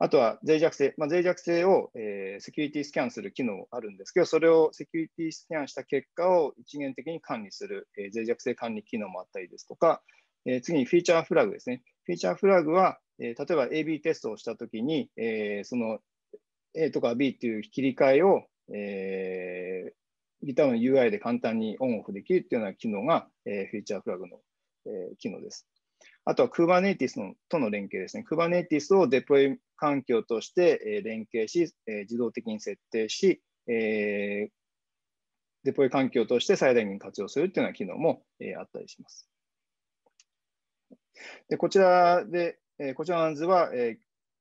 Speaker 3: あとは脆弱性、まあ、脆弱性を、えセキュリティスキャンする機能あるんですけど、それをセキュリティスキャンした結果を一元的に管理する、え脆弱性管理機能もあったりですとか、え次にフィーチャーフラグですね。フィーチャーフラグは、え例えば AB テストをしたときに、えその A とか B という切り替えを、えギターの UI で簡単にオンオフできるっていうような機能が、えー、フィーチャーフラグの、えー、機能です。あとは Kubernetes のとの連携ですね。Kubernetes をデプロイ環境として、えー、連携し、えー、自動的に設定し、えー、デプロイ環境として最大限活用するっていうような機能も、えー、あったりします。でこちらで、えー、こちらの図は、えー、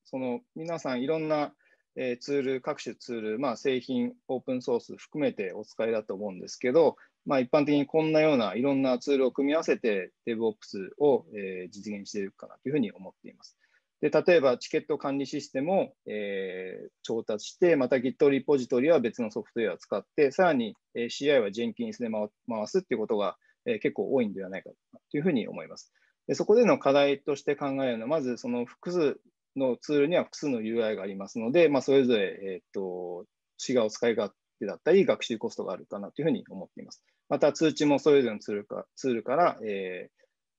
Speaker 3: その皆さんいろんなえー、ツール、各種ツール、まあ、製品、オープンソース含めてお使いだと思うんですけど、まあ、一般的にこんなようないろんなツールを組み合わせて DevOps を、えー、実現しているかなというふうに思っています。で例えばチケット管理システムを、えー、調達して、また Git リポジトリは別のソフトウェアを使って、さらに、えー、CI は Jenkins で回すっていうことが、えー、結構多いんではないかというふうに思います。でそこでの課題として考えるのは、まずその複数のツールには複数の UI がありますので、まあ、それぞれ、えーと、違う使い勝手だったり、学習コストがあるかなというふうに思っています。また、通知もそれぞれのツールかツールから、えー、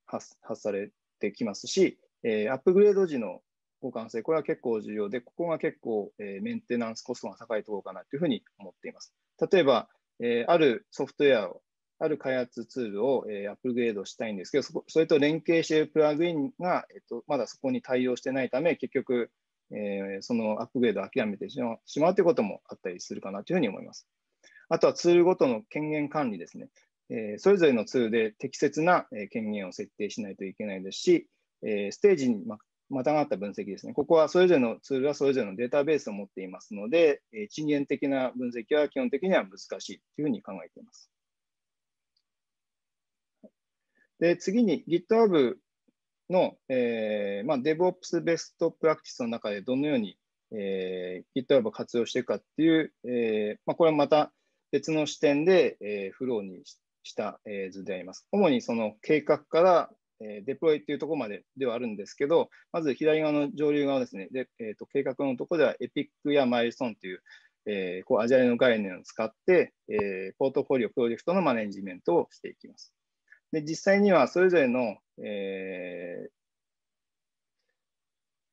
Speaker 3: 発発されてきますし、えー、アップグレード時の互換性、これは結構重要で、ここが結構、えー、メンテナンスコストが高いところかなというふうに思っています。例えば、えー、あるソフトウェアをある開発ツールを、えアップグレードしたいんですけどそ、それと連携しているプラグインが、えっと、まだそこに対応してないため、結局、えそのアップグレードを諦めてしまうということもあったりするかなというふうに思います。あとはツールごとの権限管理ですね。えそれぞれのツールで適切な権限を設定しないといけないですし、えステージにまたがった分析ですね。ここはそれぞれのツールはそれぞれのデータベースを持っていますので、一元的な分析は基本的には難しいというふうに考えています。で、次に GitHub の、えーまあ、DevOps ベストプラクティスの中でどのように、えー、GitHub を活用していくかっていう、えーまあ、これはまた別の視点で、えー、フローにした、えー、図であります。主にその計画から、えー、デプロイっていうところまでではあるんですけど、まず左側の上流側ですね、でえーと、計画のところではエピックやマイ s t o n e という、えー、こうアジャイルの概念を使って、えー、ポートフォリオ、プロジェクトのマネジメントをしていきます。で実際にはそれぞれの、えー、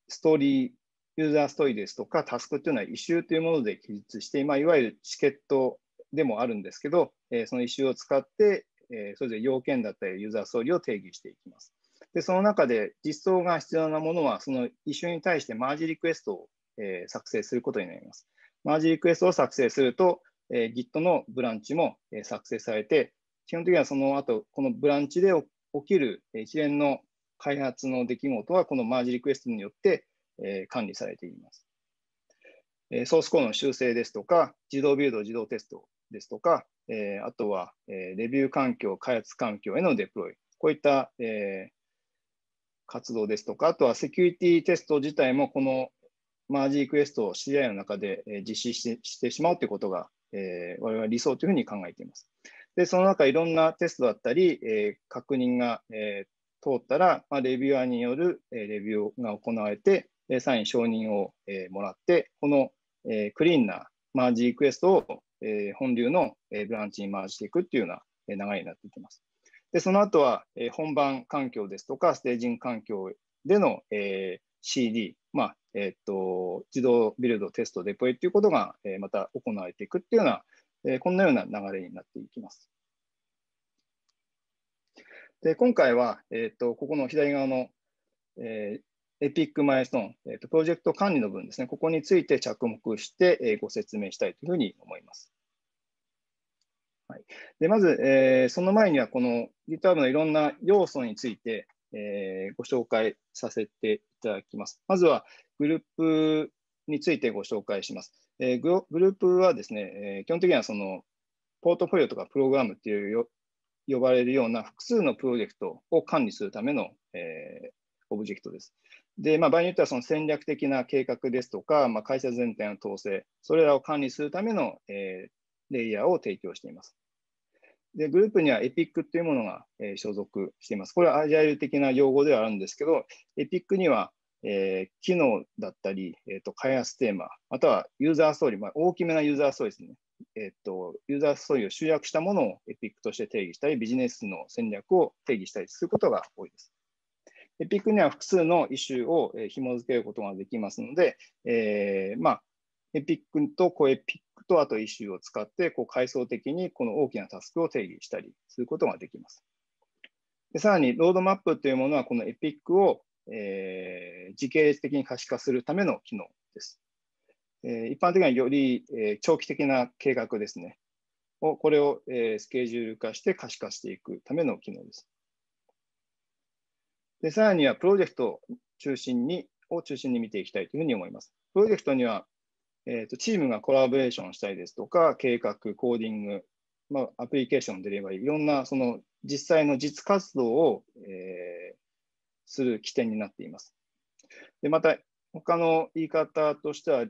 Speaker 3: ストーリー、ユーザーストーリーですとか、タスクというのは異臭というもので記述して、まあ、いわゆるチケットでもあるんですけど、えー、その異臭を使って、えー、それぞれ要件だったりユーザーストーリーを定義していきます。でその中で実装が必要なものは、そのューに対してマージリクエストを、えー、作成することになります。マージリクエストを作成すると、えー、Git のブランチも、えー、作成されて、基本的にはその後、このブランチで起きる一連の開発の出来事は、このマージリクエストによって、え管理されています。えソースコードの修正ですとか、自動ビルド、自動テストですとか、えあとは、えレビュー環境、開発環境へのデプロイ、こういった、え活動ですとか、あとはセキュリティテスト自体も、このマージリクエストを CI の中で実施してしまうということが、え我々理想というふうに考えています。で、その中いろんなテストだったり、えー、確認が、えー、通ったら、まあ、レビュアーによる、えー、レビューが行われて、えサイン承認を、えもらって、この、えクリーンなマージリクエストを、え本流の、えブランチにマージしていくっていうような、え流れになっていきます。で、その後は、え本番環境ですとか、ステージング環境での、え CD、まあえっと、自動ビルド、テスト、デポイっということが、えまた行われていくっていうような、えこんなような流れになっていきます。で今回は、えーと、とここの左側の、えー、エピックマイストーン、えーと、プロジェクト管理の部分ですね、ここについて着目して、えー、ご説明したいというふうに思います。はい、でまず、えー、その前にはこの GitHub のいろんな要素について、えー、ご紹介させていただきます。まずはグループについてご紹介します。えグループはですね、え基本的にはそのポートフォリオとかプログラムっていう呼ばれるような複数のプロジェクトを管理するための、えオブジェクトです。で、まあ、場合によってはその戦略的な計画ですとか、まあ、会社全体の統制、それらを管理するための、えレイヤーを提供しています。で、グループにはエピックというものが、え所属しています。これはアジャイル的な用語ではあるんですけど、エピックにはえー、機能だったり、えーと、開発テーマ、またはユーザーストーリー、まあ、大きめなユーザーストーリーですね。えーと、ユーザーストーリーを集約したものをエピックとして定義したり、ビジネスの戦略を定義したりすることが多いです。エピックには複数のイシューを紐付けることができますので、えー、まあ、エピックとコエピックとあとイシューを使ってこう階層的にこの大きなタスクを定義したりすることができます。でさらにロードマップというものはこのエピックをえー、時系列的に可視化するための機能です。え一般的にはより、え長期的な計画ですね。をこれを、えスケジュール化して可視化していくための機能です。でさらにはプロジェクトを中心にを中心に見ていきたいというふうに思います。プロジェクトには、えーと、チームがコラボレーションしたりですとか、計画、コーディング、まあ、アプリケーション、デリバリー、いろんなその実際の実活動を、えー、する起点になっています。でまた、他の言い方としては、えっ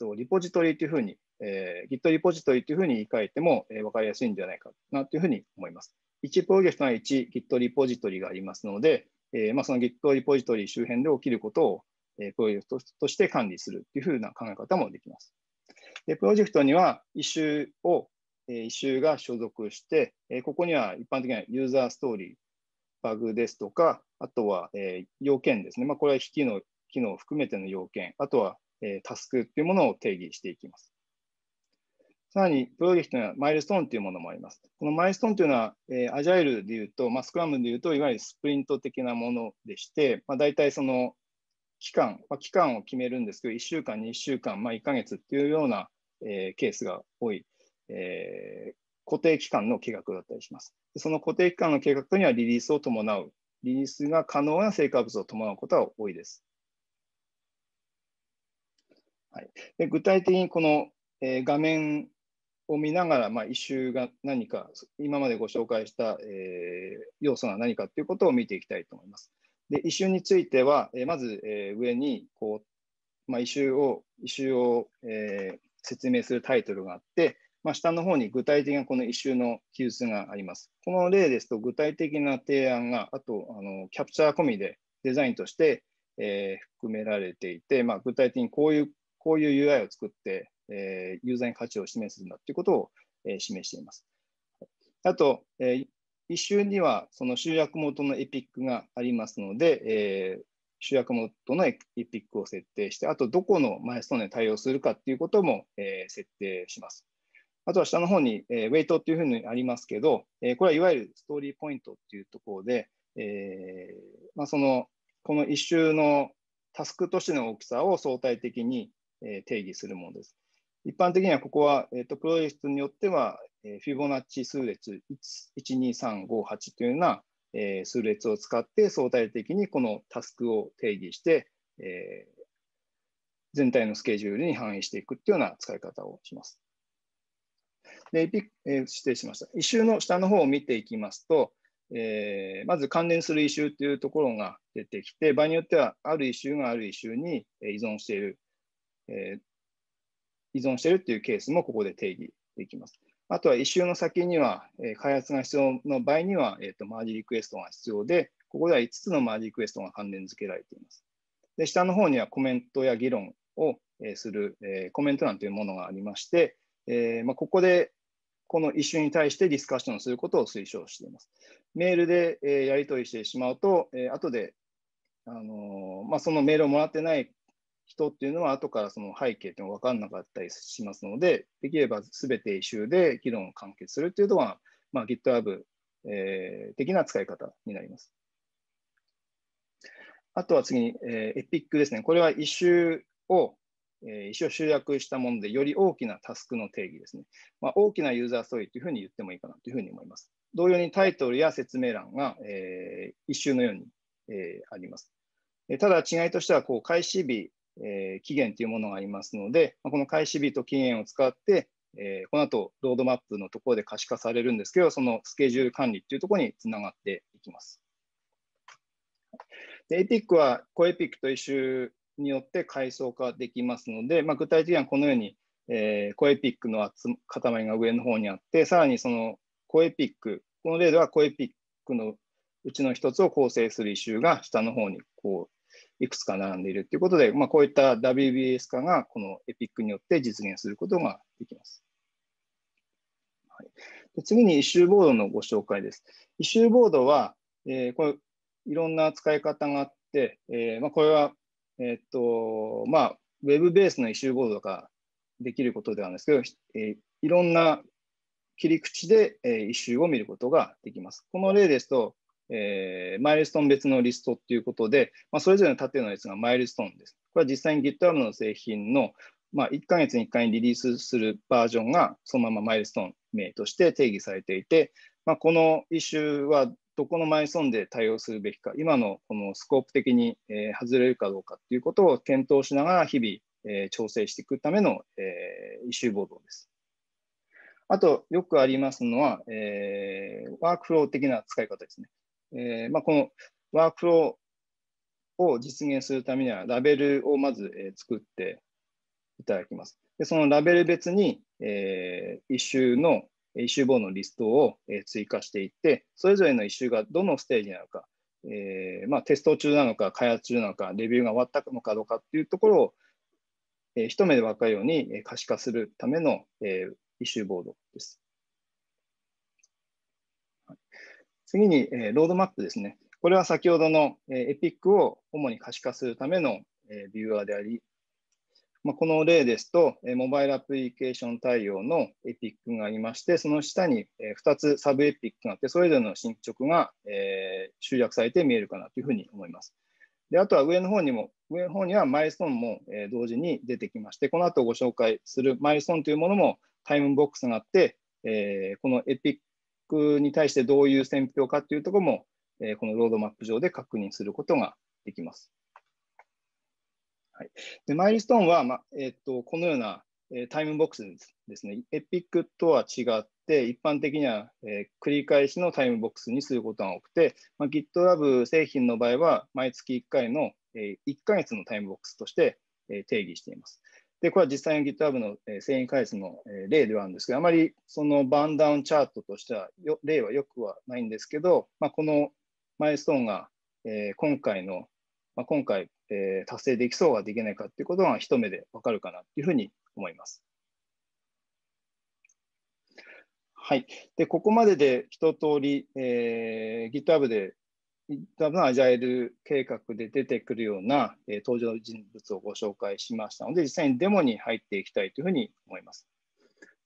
Speaker 3: と、リポジトリというふうに、えー、Git リポジトリというふうに言い換えても、えー、分かりやすいんじゃないかなというふうに思います。1プロジェクトが 1Git リポジトリがありますので、えーまあ、その Git リポジトリ周辺で起きることを、えー、プロジェクトとして管理するというふうな考え方もできます。でプロジェクトにはイシューを、えー、イが所属して、えー、ここには一般的なユーザーストーリーバグですとか、あとは、えー、要件ですね。まあ、これは引きの機能を含めての要件、あとは、えー、タスクっていうものを定義していきます。さらに、プロジェクトにはマイルストーンというものもあります。このマイルストーンというのは、えー、アジャイルでいうと、まあ、スクラムでいうと、いわゆるスプリント的なものでして、まあ、大体その期間、まあ、期間を決めるんですけど、1週間、2週間、まあ、1ヶ月っていうような、えー、ケースが多い、えー、固定期間の計画だったりします。その固定期間の計画にはリリースを伴う、リリースが可能な成果物を伴うことが多いです。はい、で具体的にこの、えー、画面を見ながら、まあ、一周が何か、今までご紹介した、えー、要素が何かということを見ていきたいと思います。で、一周については、えー、まず、えー、上にこう、まあ、一周を、一周を、えー、説明するタイトルがあって、まあ、下の方に具体的なこの一周の記述があります。この例ですと、具体的な提案が、あとあのキャプチャー込みでデザインとして、えー、含められていて、まあ、具体的にこういうこういう UI を作って、えー、ユーザーに価値を示すんだということを、えー、示しています。あと、えー、一周にはその集約元のエピックがありますので、えー、集約元のエピックを設定して、あとどこのマイストーンに対応するかということも、えー、設定します。あとは下の方に、えー、ウェイトっていうふうにありますけど、えー、これはいわゆるストーリーポイントっていうところで、えーまあ、そのこの一周のタスクとしての大きさを相対的に、えー、定義するものです。一般的にはここは、えーと、プロジェクトによっては、えー、フィボナッチ数列1 2 3 5 8というような、えー、数列を使って相対的にこのタスクを定義して、えー、全体のスケジュールに反映していくっていうような使い方をします。で、エピえー、失礼しました。イシューの下の方を見ていきますと、えー、まず関連するイシューというところが出てきて、場合によってはあるイシューがあるイシューに依存している、えー、依存しているというケースもここで定義できます。あとはイシューの先には、え開発が必要の場合には、えーと、マージリクエストが必要で、ここでは5つのマージリクエストが関連付けられています。で下の方にはコメントや議論をするコメント欄というものがありまして、えまここでこの一種に対してディスカッションすることを推奨しています。メールで、えー、やり取りしてしまうと、えー、後で、あのー、まあ、そのメールをもらってない人っていうのは、後からその背景っていうのが分かんなかったりしますので、できればすべて一周で議論を完結するっていうのは、まあ、GitHub、えー、的な使い方になります。あとは次に、えー、エピックですね。これは一周をえ一応集約したもので、より大きなタスクの定義ですね。まあ、大きなユーザーストーリーというふうに言ってもいいかなというふうに思います。同様にタイトルや説明欄が、えー、一周のように、えー、あります。えただ違いとしてはこう開始日、え期限というものがありますので、この開始日と期限を使って、えこの後ロードマップのところで可視化されるんですけど、そのスケジュール管理というところにつながっていきます。で、エピックはコエピックと一周によって階層化できますので、まあ、具体的にはこのように、えー、コエピックの塊が上の方にあってさらにそのコエピックこの例ではコエピックのうちの一つを構成するイシューが下の方にこういくつか並んでいるということで、まあ、こういった WBS 化がこのエピックによって実現することができます。はい、で次にイシューボードのご紹介です。イシューボードは、えー、これいろんな使い方があって、えーまあ、これはえっと、まあ、ウェブベースのイシューボードとかできることではないですけど、えいろんな切り口で、えー、イシューを見ることができます。この例ですと、えー、マイルストーン別のリストっていうことで、まあ、それぞれの縦の列がマイルストーンです。これは実際に GitHub の製品の、まあ、1ヶ月に1回にリリースするバージョンがそのままマイルストーン名として定義されていて、まあ、このイシューはどこのマイソンで対応するべきか、今のこのスコープ的に、え外れるかどうかということを検討しながら日々、え調整していくための、えイシューボードです。あと、よくありますのは、えワークフロー的な使い方ですね。えまこのワークフローを実現するためには、ラベルをまず、え作っていただきます。でそのラベル別に、えイシューのイシューボーのリストを追加していって、それぞれのイシューがどのステージなのか、えーまあ、テスト中なのか、開発中なのか、レビューが終わったのかどうかっていうところを、えー、一目で分かるように可視化するための、えー、イシューボードです。次に、えー、ロードマップですね。これは先ほどの、えー、エピックを主に可視化するための、えー、ビューアーであり、まあ、この例ですと、モバイルアプリケーション対応のエピックがありまして、その下に2つサブエピックがあって、それぞれの進捗が、え集約されて見えるかなというふうに思います。であとは上の方にも、上の方にはマイストーンも、え同時に出てきまして、この後ご紹介するマイストーンというものもタイムボックスがあって、えこのエピックに対してどういう選評かというところも、えこのロードマップ上で確認することができます。はい、でマイルストーンは、まえーと、とこのような、えー、タイムボックスですね。エピックとは違って、一般的には、えー、繰り返しのタイムボックスにすることが多くて、まあ、GitLab 製品の場合は、毎月1回の、えー、1ヶ月のタイムボックスとして、え定義しています。で、これは実際の GitHub の繊維開発の例ではあるんですけど、あまりそのバンダウンチャートとしては例はよくはないんですけど、まあ、このマイストーンが今回のまあ、今回、えー、達成できそうができないかっていうことが一目でわかるかなっていうふうに思います。はい。で、ここまでで一通り、えー、GitHub で GitHub のアジャイル計画で出てくるような、えー、登場人物をご紹介しましたので、実際にデモに入っていきたいというふうに思います。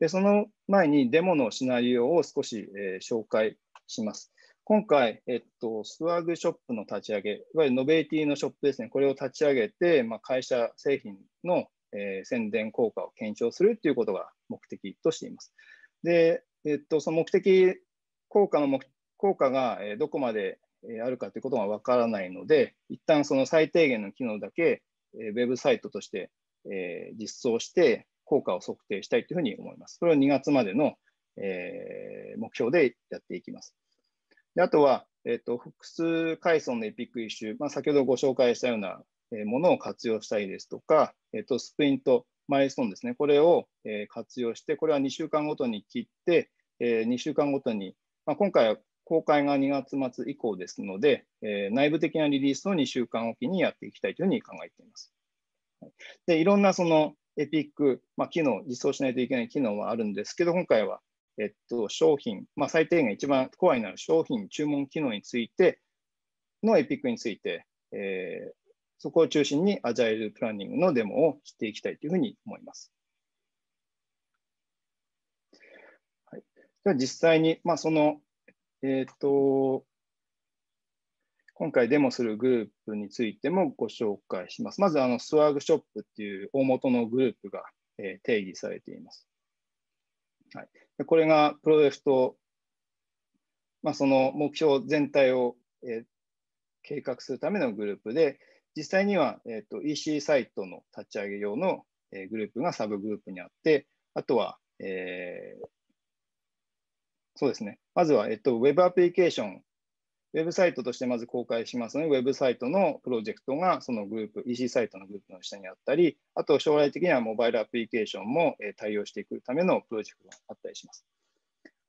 Speaker 3: で、その前にデモのシナリオを少し、えー、紹介します。今回、えっと、スワグショップの立ち上げ、いわゆるノベリティのショップですね、これを立ち上げて、まあ、会社製品の、えー、宣伝効果を検証するということが目的としています。で、えっと、その目的、効果の目効果が、えどこまで、えあるかということがわからないので、一旦その最低限の機能だけ、えウェブサイトとして、えー、実装して、効果を測定したいというふうに思います。それを2月までの、えー、目標でやっていきます。であとは、えと、複数階層のエピック一周、まあ、先ほどご紹介したようなものを活用したりですとか、えと、スプリント、マイストーンですね、これを活用して、これは2週間ごとに切って、2週間ごとに、まあ、今回は公開が2月末以降ですので、内部的なリリースを2週間おきにやっていきたいというふうに考えています。でいろんなそのエピック、まあ、機能、実装しないといけない機能はあるんですけど、今回はえっと、商品、まあ、最低限一番怖いのなる商品注文機能についてのエピックについて、えー、そこを中心にアジャイルプランニングのデモをしていきたいというふうに思います。はい、では実際に、まあ、その、えっ、と、今回デモするグループについてもご紹介します。まず、あの、スワーグショップっていう大元のグループが、え定義されています。はい、でこれがプロジェクト、まあ、その目標全体を、えー、計画するためのグループで、実際には、えーと、EC サイトの立ち上げ用の、えー、グループがサブグループにあって、あとは、えー、そうですね、まずは、えーと、ウ Web アプリケーションウェブサイトとしてまず公開しますので、ウェブサイトのプロジェクトがそのグループ、EC サイトのグループの下にあったり、あと将来的にはモバイルアプリケーションも対応していくためのプロジェクトがあったりします。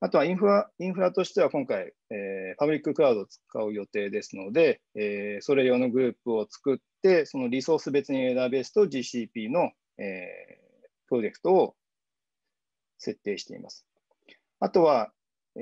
Speaker 3: あとはインフラインフラとしては今回、えー、パブリッククラウドを使う予定ですので、えー、それ用のグループを作って、そのリソース別に d a t a b a s と GCP の、えー、プロジェクトを設定しています。あとは、え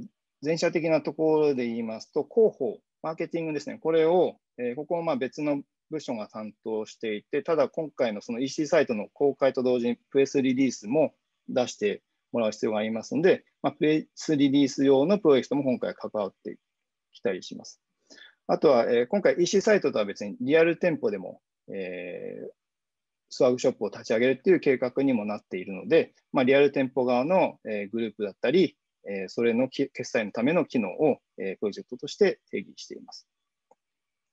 Speaker 3: ー、前者的なところで言いますと、広報、マーケティングですね、これを、えー、ここはまあ別の部署が担当していて、ただ今回のその EC サイトの公開と同時にプレスリリースも出してもらう必要がありますので、まあ、プレスリリース用のプロジェクトも今回関わってきたりします。あとは、えー、今回 EC サイトとは別にリアル店舗でも、えー、スワグショップを立ち上げるっていう計画にもなっているので、まあ、リアル店舗側の、えー、グループだったり、えそれの決済のための機能を、えプロジェクトとして定義しています。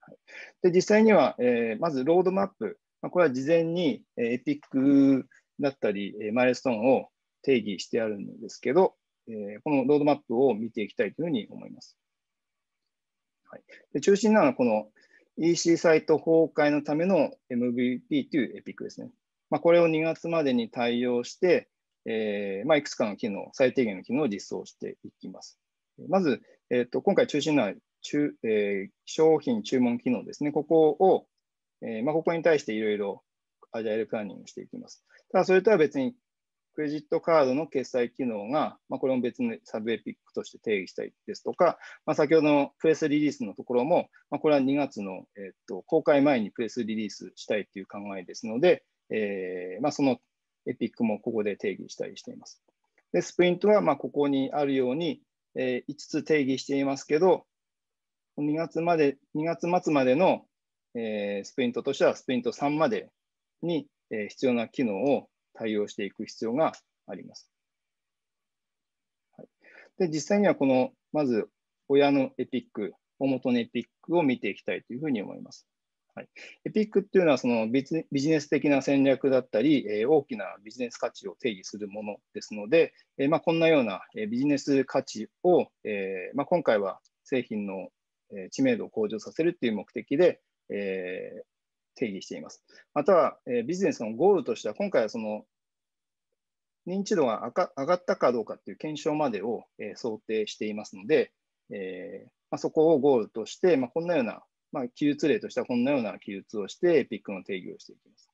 Speaker 3: はい、で実際には、えまずロードマップ、まこれは事前に、えエピックだったり、えマイルストーンを定義してあるんですけど、えこのロードマップを見ていきたいというふうに思います。はい、で中心なのはこの EC サイト崩壊のための MVP というエピックですね。まあ、これを2月までに対応して、えーまあ、いくつかの機能、最低限の機能を実装していきます。まず、えーと、今回中心な中、えー、商品注文機能ですね、ここを、えーまあ、ここに対していろいろアジャイルプランニングしていきます。ただ、それとは別に、クレジットカードの決済機能が、まあ、これも別のサブエピックとして定義したいですとか、まあ、先ほどのプレスリリースのところも、まあ、これは2月の、えーと、と公開前にプレスリリースしたいという考えですので、えーまあ、そのエピックもここで定義したりしています。でスプリントはまここにあるように、えー、5つ定義していますけど、2月まで、2月末までの、えー、スプリントとしてはスプリント3までに、えー、必要な機能を対応していく必要があります。はい、で実際にはこの、まず親のエピック、お元のエピックを見ていきたいというふうに思います。はい、エピックっていうのはそのビジネス的な戦略だったり、え大きなビジネス価値を定義するものですので、えまあ、こんなようなビジネス価値を、えまあ、今回は製品の知名度を向上させるっていう目的で、え定義しています。または、えビジネスのゴールとしては、今回はその認知度が上がったかどうかっていう検証までを、え想定していますので、えまあ、そこをゴールとして、まこんなようなまあ、記述例としてはこんなような記述をして、エピックの定義をしていきます。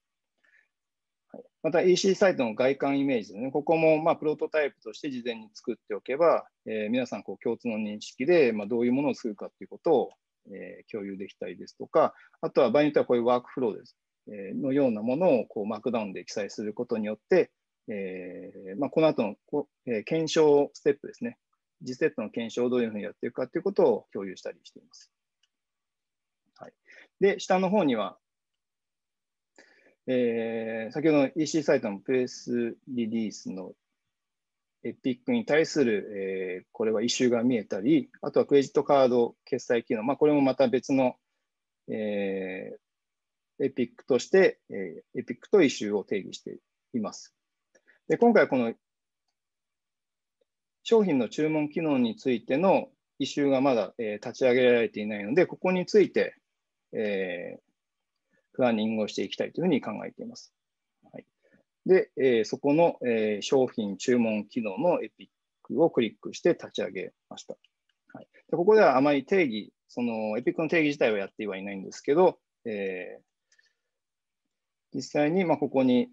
Speaker 3: はい、また EC サイトの外観イメージですね。ここもまあプロトタイプとして事前に作っておけば、えー、皆さんこう共通の認識で、まあ、どういうものを作るかということを、え共有できたりですとか、あとは場合によってはこういうワークフローです。えー、のようなものをこうマークダウンで記載することによって、えーまあ、この後のこ、えー、検証ステップですね。次ステップの検証をどういうふうにやっていくかということを共有したりしています。で、下の方には、えー、先ほどの EC サイトのプレスリリースのエピックに対する、えー、これは異臭が見えたり、あとはクレジットカード決済機能、まあ、これもまた別の、えー、エピックとして、えー、エピックと異臭を定義しています。で今回はこの商品の注文機能についての異臭がまだ、えー、立ち上げられていないので、ここについて、えー、プランニングをしていきたいというふうに考えています。はい、で、えー、そこの、えー、商品注文機能のエピックをクリックして立ち上げました。はい、でここではあまり定義、そのエピックの定義自体はやってはいないんですけど、えー、実際にまあここに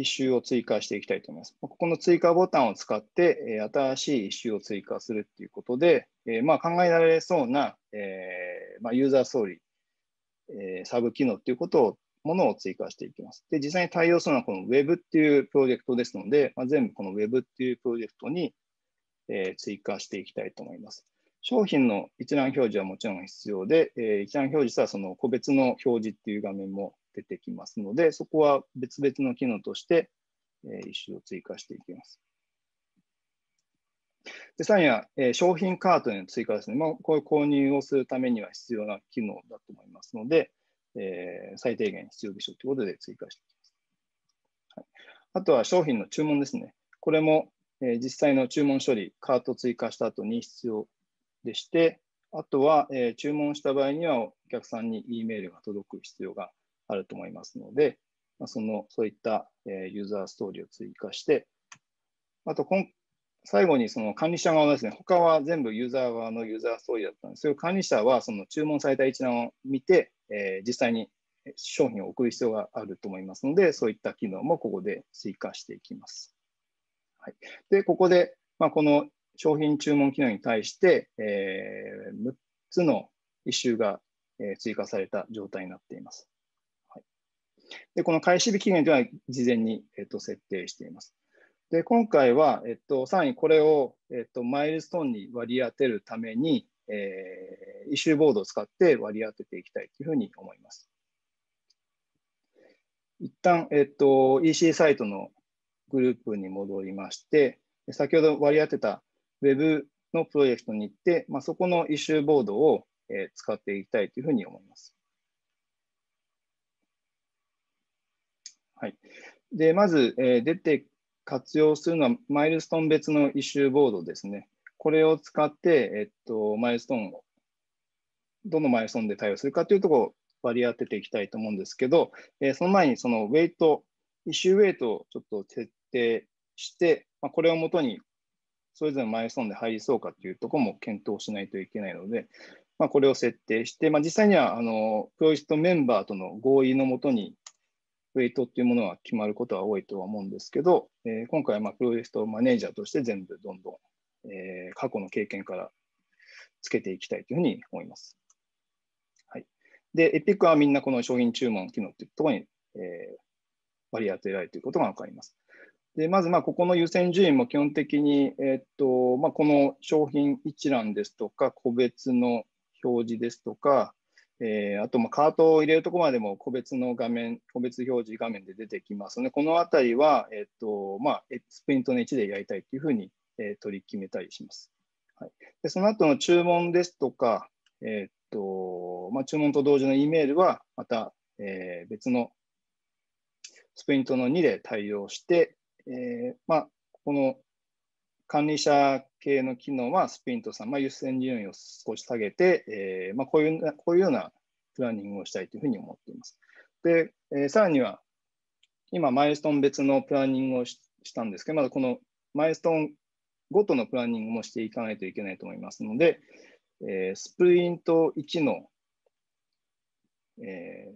Speaker 3: 一周を追加していきたいと思います。ここの追加ボタンを使って、え新しい一周を追加するっていうことで、えまあ、考えられそうな、えまあ、ユーザー総理、えサブ機能っていうことをものを追加していきます。で、実際に対応するのはこの Web っていうプロジェクトですので、まあ、全部この Web っていうプロジェクトに、え追加していきたいと思います。商品の一覧表示はもちろん必要で、え一覧表示はその個別の表示っていう画面も出てきますので、そこは別々の機能として、えー、一種を追加していきます。でさらには、えー、商品カートへの追加ですね。まあ、こういう購入をするためには必要な機能だと思いますので、えー、最低限必要でしょうということで追加していきます。はい、あとは商品の注文ですね。これも、えー、実際の注文処理、カート追加した後に必要でして、あとは、えー、注文した場合にはお客さんに E メールが届く必要があると思いますので、まあ、その、そういった、えユーザーストーリーを追加して、あと最後にその管理者側ですね、他は全部ユーザー側のユーザーストーリーだったんですけど、管理者はその注文された一覧を見て、えー、実際に商品を送る必要があると思いますので、そういった機能もここで追加していきます。はい、で、ここで、まあ、この商品注文機能に対して、えー、6つのイ周が追加された状態になっています。で、この開始日期限というのは事前に、えっと、設定しています。で、今回は、えっと、さらにこれを、えっと、マイルストーンに割り当てるために、えー、イシューボードを使って割り当てていきたいというふうに思います。一旦、えっと、EC サイトのグループに戻りまして、先ほど割り当てた Web のプロジェクトに行って、まあ、そこのイシューボードを、えー、使っていきたいというふうに思います。はい、でまず、えー、出て活用するのはマイルストーン別のイシューボードですね。これを使って、えっと、マイルストーンをどのマイルストーンで対応するかというところを割り当てていきたいと思うんですけど、えー、その前にそのウェイト、イシューウェイトをちょっと設定して、まあ、これをもとにそれぞれのマイルストーンで入りそうかというところも検討しないといけないので、まあ、これを設定して、まあ、実際にはあのプロジェクトメンバーとの合意のもとにウェイトっていうものは決まることは多いとは思うんですけど、えー、今回はまあプロジェクトマネージャーとして全部どんどん、えー、過去の経験からつけていきたいというふうに思います。はい、で、エピックはみんなこの商品注文機能っていうところに、えー、割り当てられていることがわかります。でまず、ここの優先順位も基本的に、えっとまあ、この商品一覧ですとか、個別の表示ですとか、えー、あと、カートを入れるところまでも個別の画面、個別表示画面で出てきますので、このあたりは、えっとまあ、スプリントの1でやりたいというふうに、えー、取り決めたりします。はい、でその後の注文ですとか、えー、っとまあ、注文と同時の E メールは、また、えー、別のスプリントの2で対応して、えーまあ、この管理者系の機能はスプリントさん、まあ、優先順位を少し下げて、えーまあ、こういうこういうようなプランニングをしたいというふうに思っています。で、えー、さらには、今、マイルストーン別のプランニングをしたんですけど、まだこのマイルストーンごとのプランニングもしていかないといけないと思いますので、えー、スプリント1の、え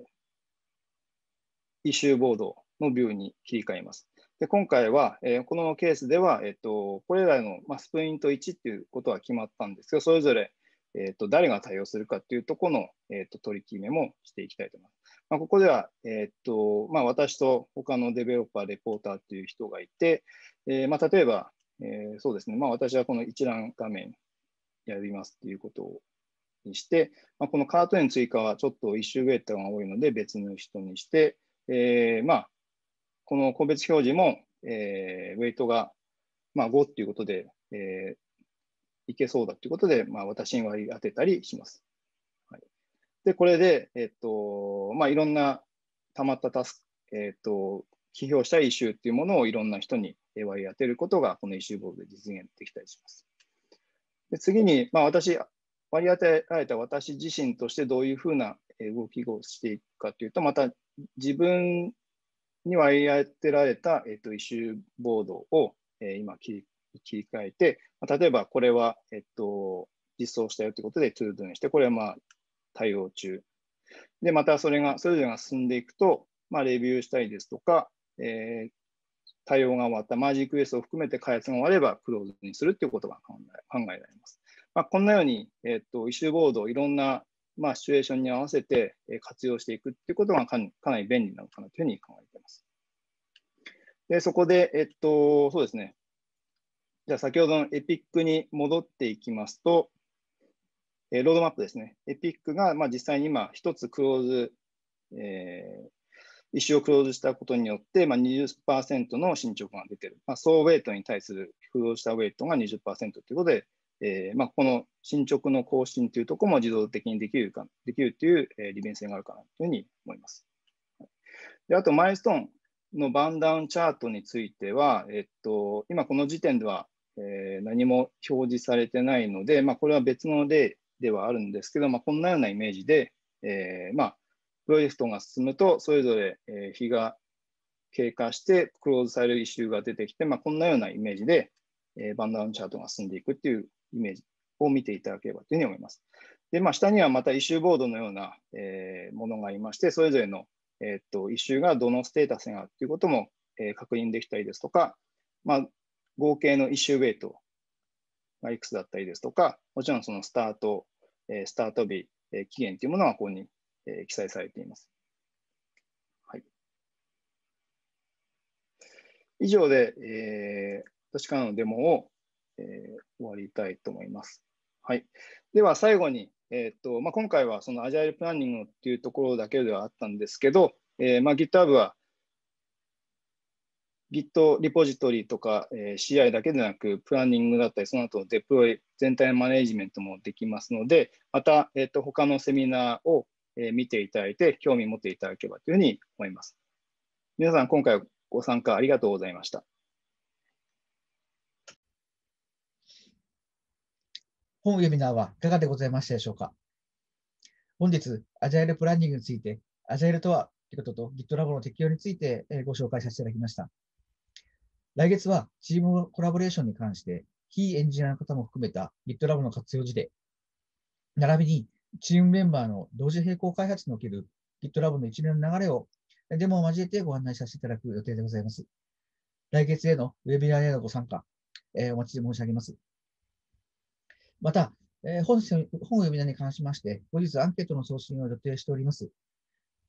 Speaker 3: ー、イシューボードのビューに切り替えます。で今回は、えー、このケースでは、えっと、これらの、まあ、スプリント1っていうことは決まったんですけど、それぞれ、えっと、誰が対応するかっていうとこの、えっと、取り決めもしていきたいと思います。まあ、ここでは、えっとまあ、私と他のデベロッパー、レポーターっていう人がいて、えー、まあ、例えば、えー、そうですね、まあ、私はこの一覧画面やりますっていうことにして、まあ、このカートへの追加はちょっと一周ウェイターが多いので別の人にして、えー、まあこの個別表示も、えー、ウェイトが、まあ、5っていうことで、えー、いけそうだということで、まあ、私に割り当てたりします。はい、で、これで、えっと、まあ、いろんな溜まったタスク、えっと、起票したイシューっていうものをいろんな人に割り当てることが、このイシューボードで実現できたりします。で次に、まあ、私、割り当てられた私自身としてどういうふうな動きをしていくかというと、また自分に割り当てられた、えっと、イシューボードを、えー、今切り替えて、まあ、例えばこれは、えっと、実装したよということで to do にして、これはまあ対応中。で、またそれが、それぞれが進んでいくと、まあ、レビューしたりですとか、えー、対応が終わったマージクエストを含めて開発が終わればクローズにするということが考えられます。まあ、こんなように、えっと、イシューボードをいろんなまあ、シチュエーションに合わせて活用していくっていうことがかなり便利なのかなというふうに考えています。で、そこで、えっと、そうですね。じゃあ、先ほどのエピックに戻っていきますと、えロードマップですね。エピックが、まあ、実際に今、一つクローズ、えー、一周をクローズしたことによって、まあ20、の進捗が出てる。まあ、総ウェイトに対するクローズしたウェイトが20%ということで、えーまあ、この進捗の更新というところも自動的にできるかできるという、え利便性があるかなというふうに思います。であと、マイストーンのバンダウンチャートについては、えっと、今この時点では、えー、何も表示されてないので、まあ、これは別の例ではあるんですけど、まあ、こんなようなイメージで、えーまあ、プロジェクトが進むと、それぞれ、え日が経過して、クローズされるイシューが出てきて、まあ、こんなようなイメージで、えバンダウンチャートが進んでいくっていうイメージを見ていただければというふうに思います。で、まあ、下にはまたイシューボードのような、えー、ものがありまして、それぞれの、えー、っとイシューがどのステータスがということも、えー、確認できたりですとか、まあ、合計のイシューウェイトがいくつだったりですとか、もちろんそのスタート、えスタート日、え期限というものがここに、え記載されています。はい、以上で、え私からのデモをえー、終わりたいと思います。はい、では最後に、えーとまあ、今回はそのアジャイルプランニングっていうところだけではあったんですけど、えーまあ、GitHub は Git リポジトリとか、えー、CI だけでなく、プランニングだったり、その後デプロイ、全体のマネジメントもできますので、また、えーと、他のセミナーを、えー、見ていただいて、興味持っていただければというふうに思います。皆さん、今回ご参加ありがとうございまし
Speaker 1: た。本ウェビナーはいかがでございましたでしょうか本日、アジャイルプランニングについて、アジャイルとはということと GitLab の適用についてご紹介させていただきました。来月はチームコラボレーションに関して、非エンジニアの方も含めた GitLab の活用事例、並びにチームメンバーの同時並行開発における GitLab の一連の流れをデモを交えてご案内させていただく予定でございます。来月へのウェビナーへのご参加、えお待ち申し上げます。また、え本本を読みなに関しまして、後日アンケートの送信を予定しております。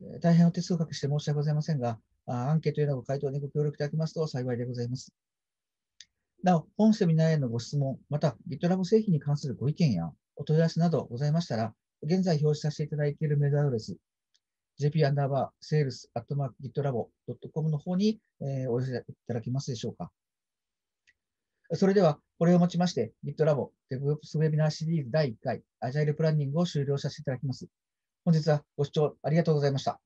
Speaker 1: え大変お手数をかけして申し訳ございませんが、アンケートへのご回答にご協力いただきますと幸いでございます。なお、本セミナーへのご質問、また GitLab 製品に関するご意見やお問い合わせなどございましたら、現在表示させていただいているメールアドレス、jp-sales.gitlab.com の方に、えお寄せいただけますでしょうか。それでは、これをもちまして GitLab DevOps ウェビナーシリーズ第1回 Agile プランニングを終了させていただきます。本日はご視聴ありがとうございました。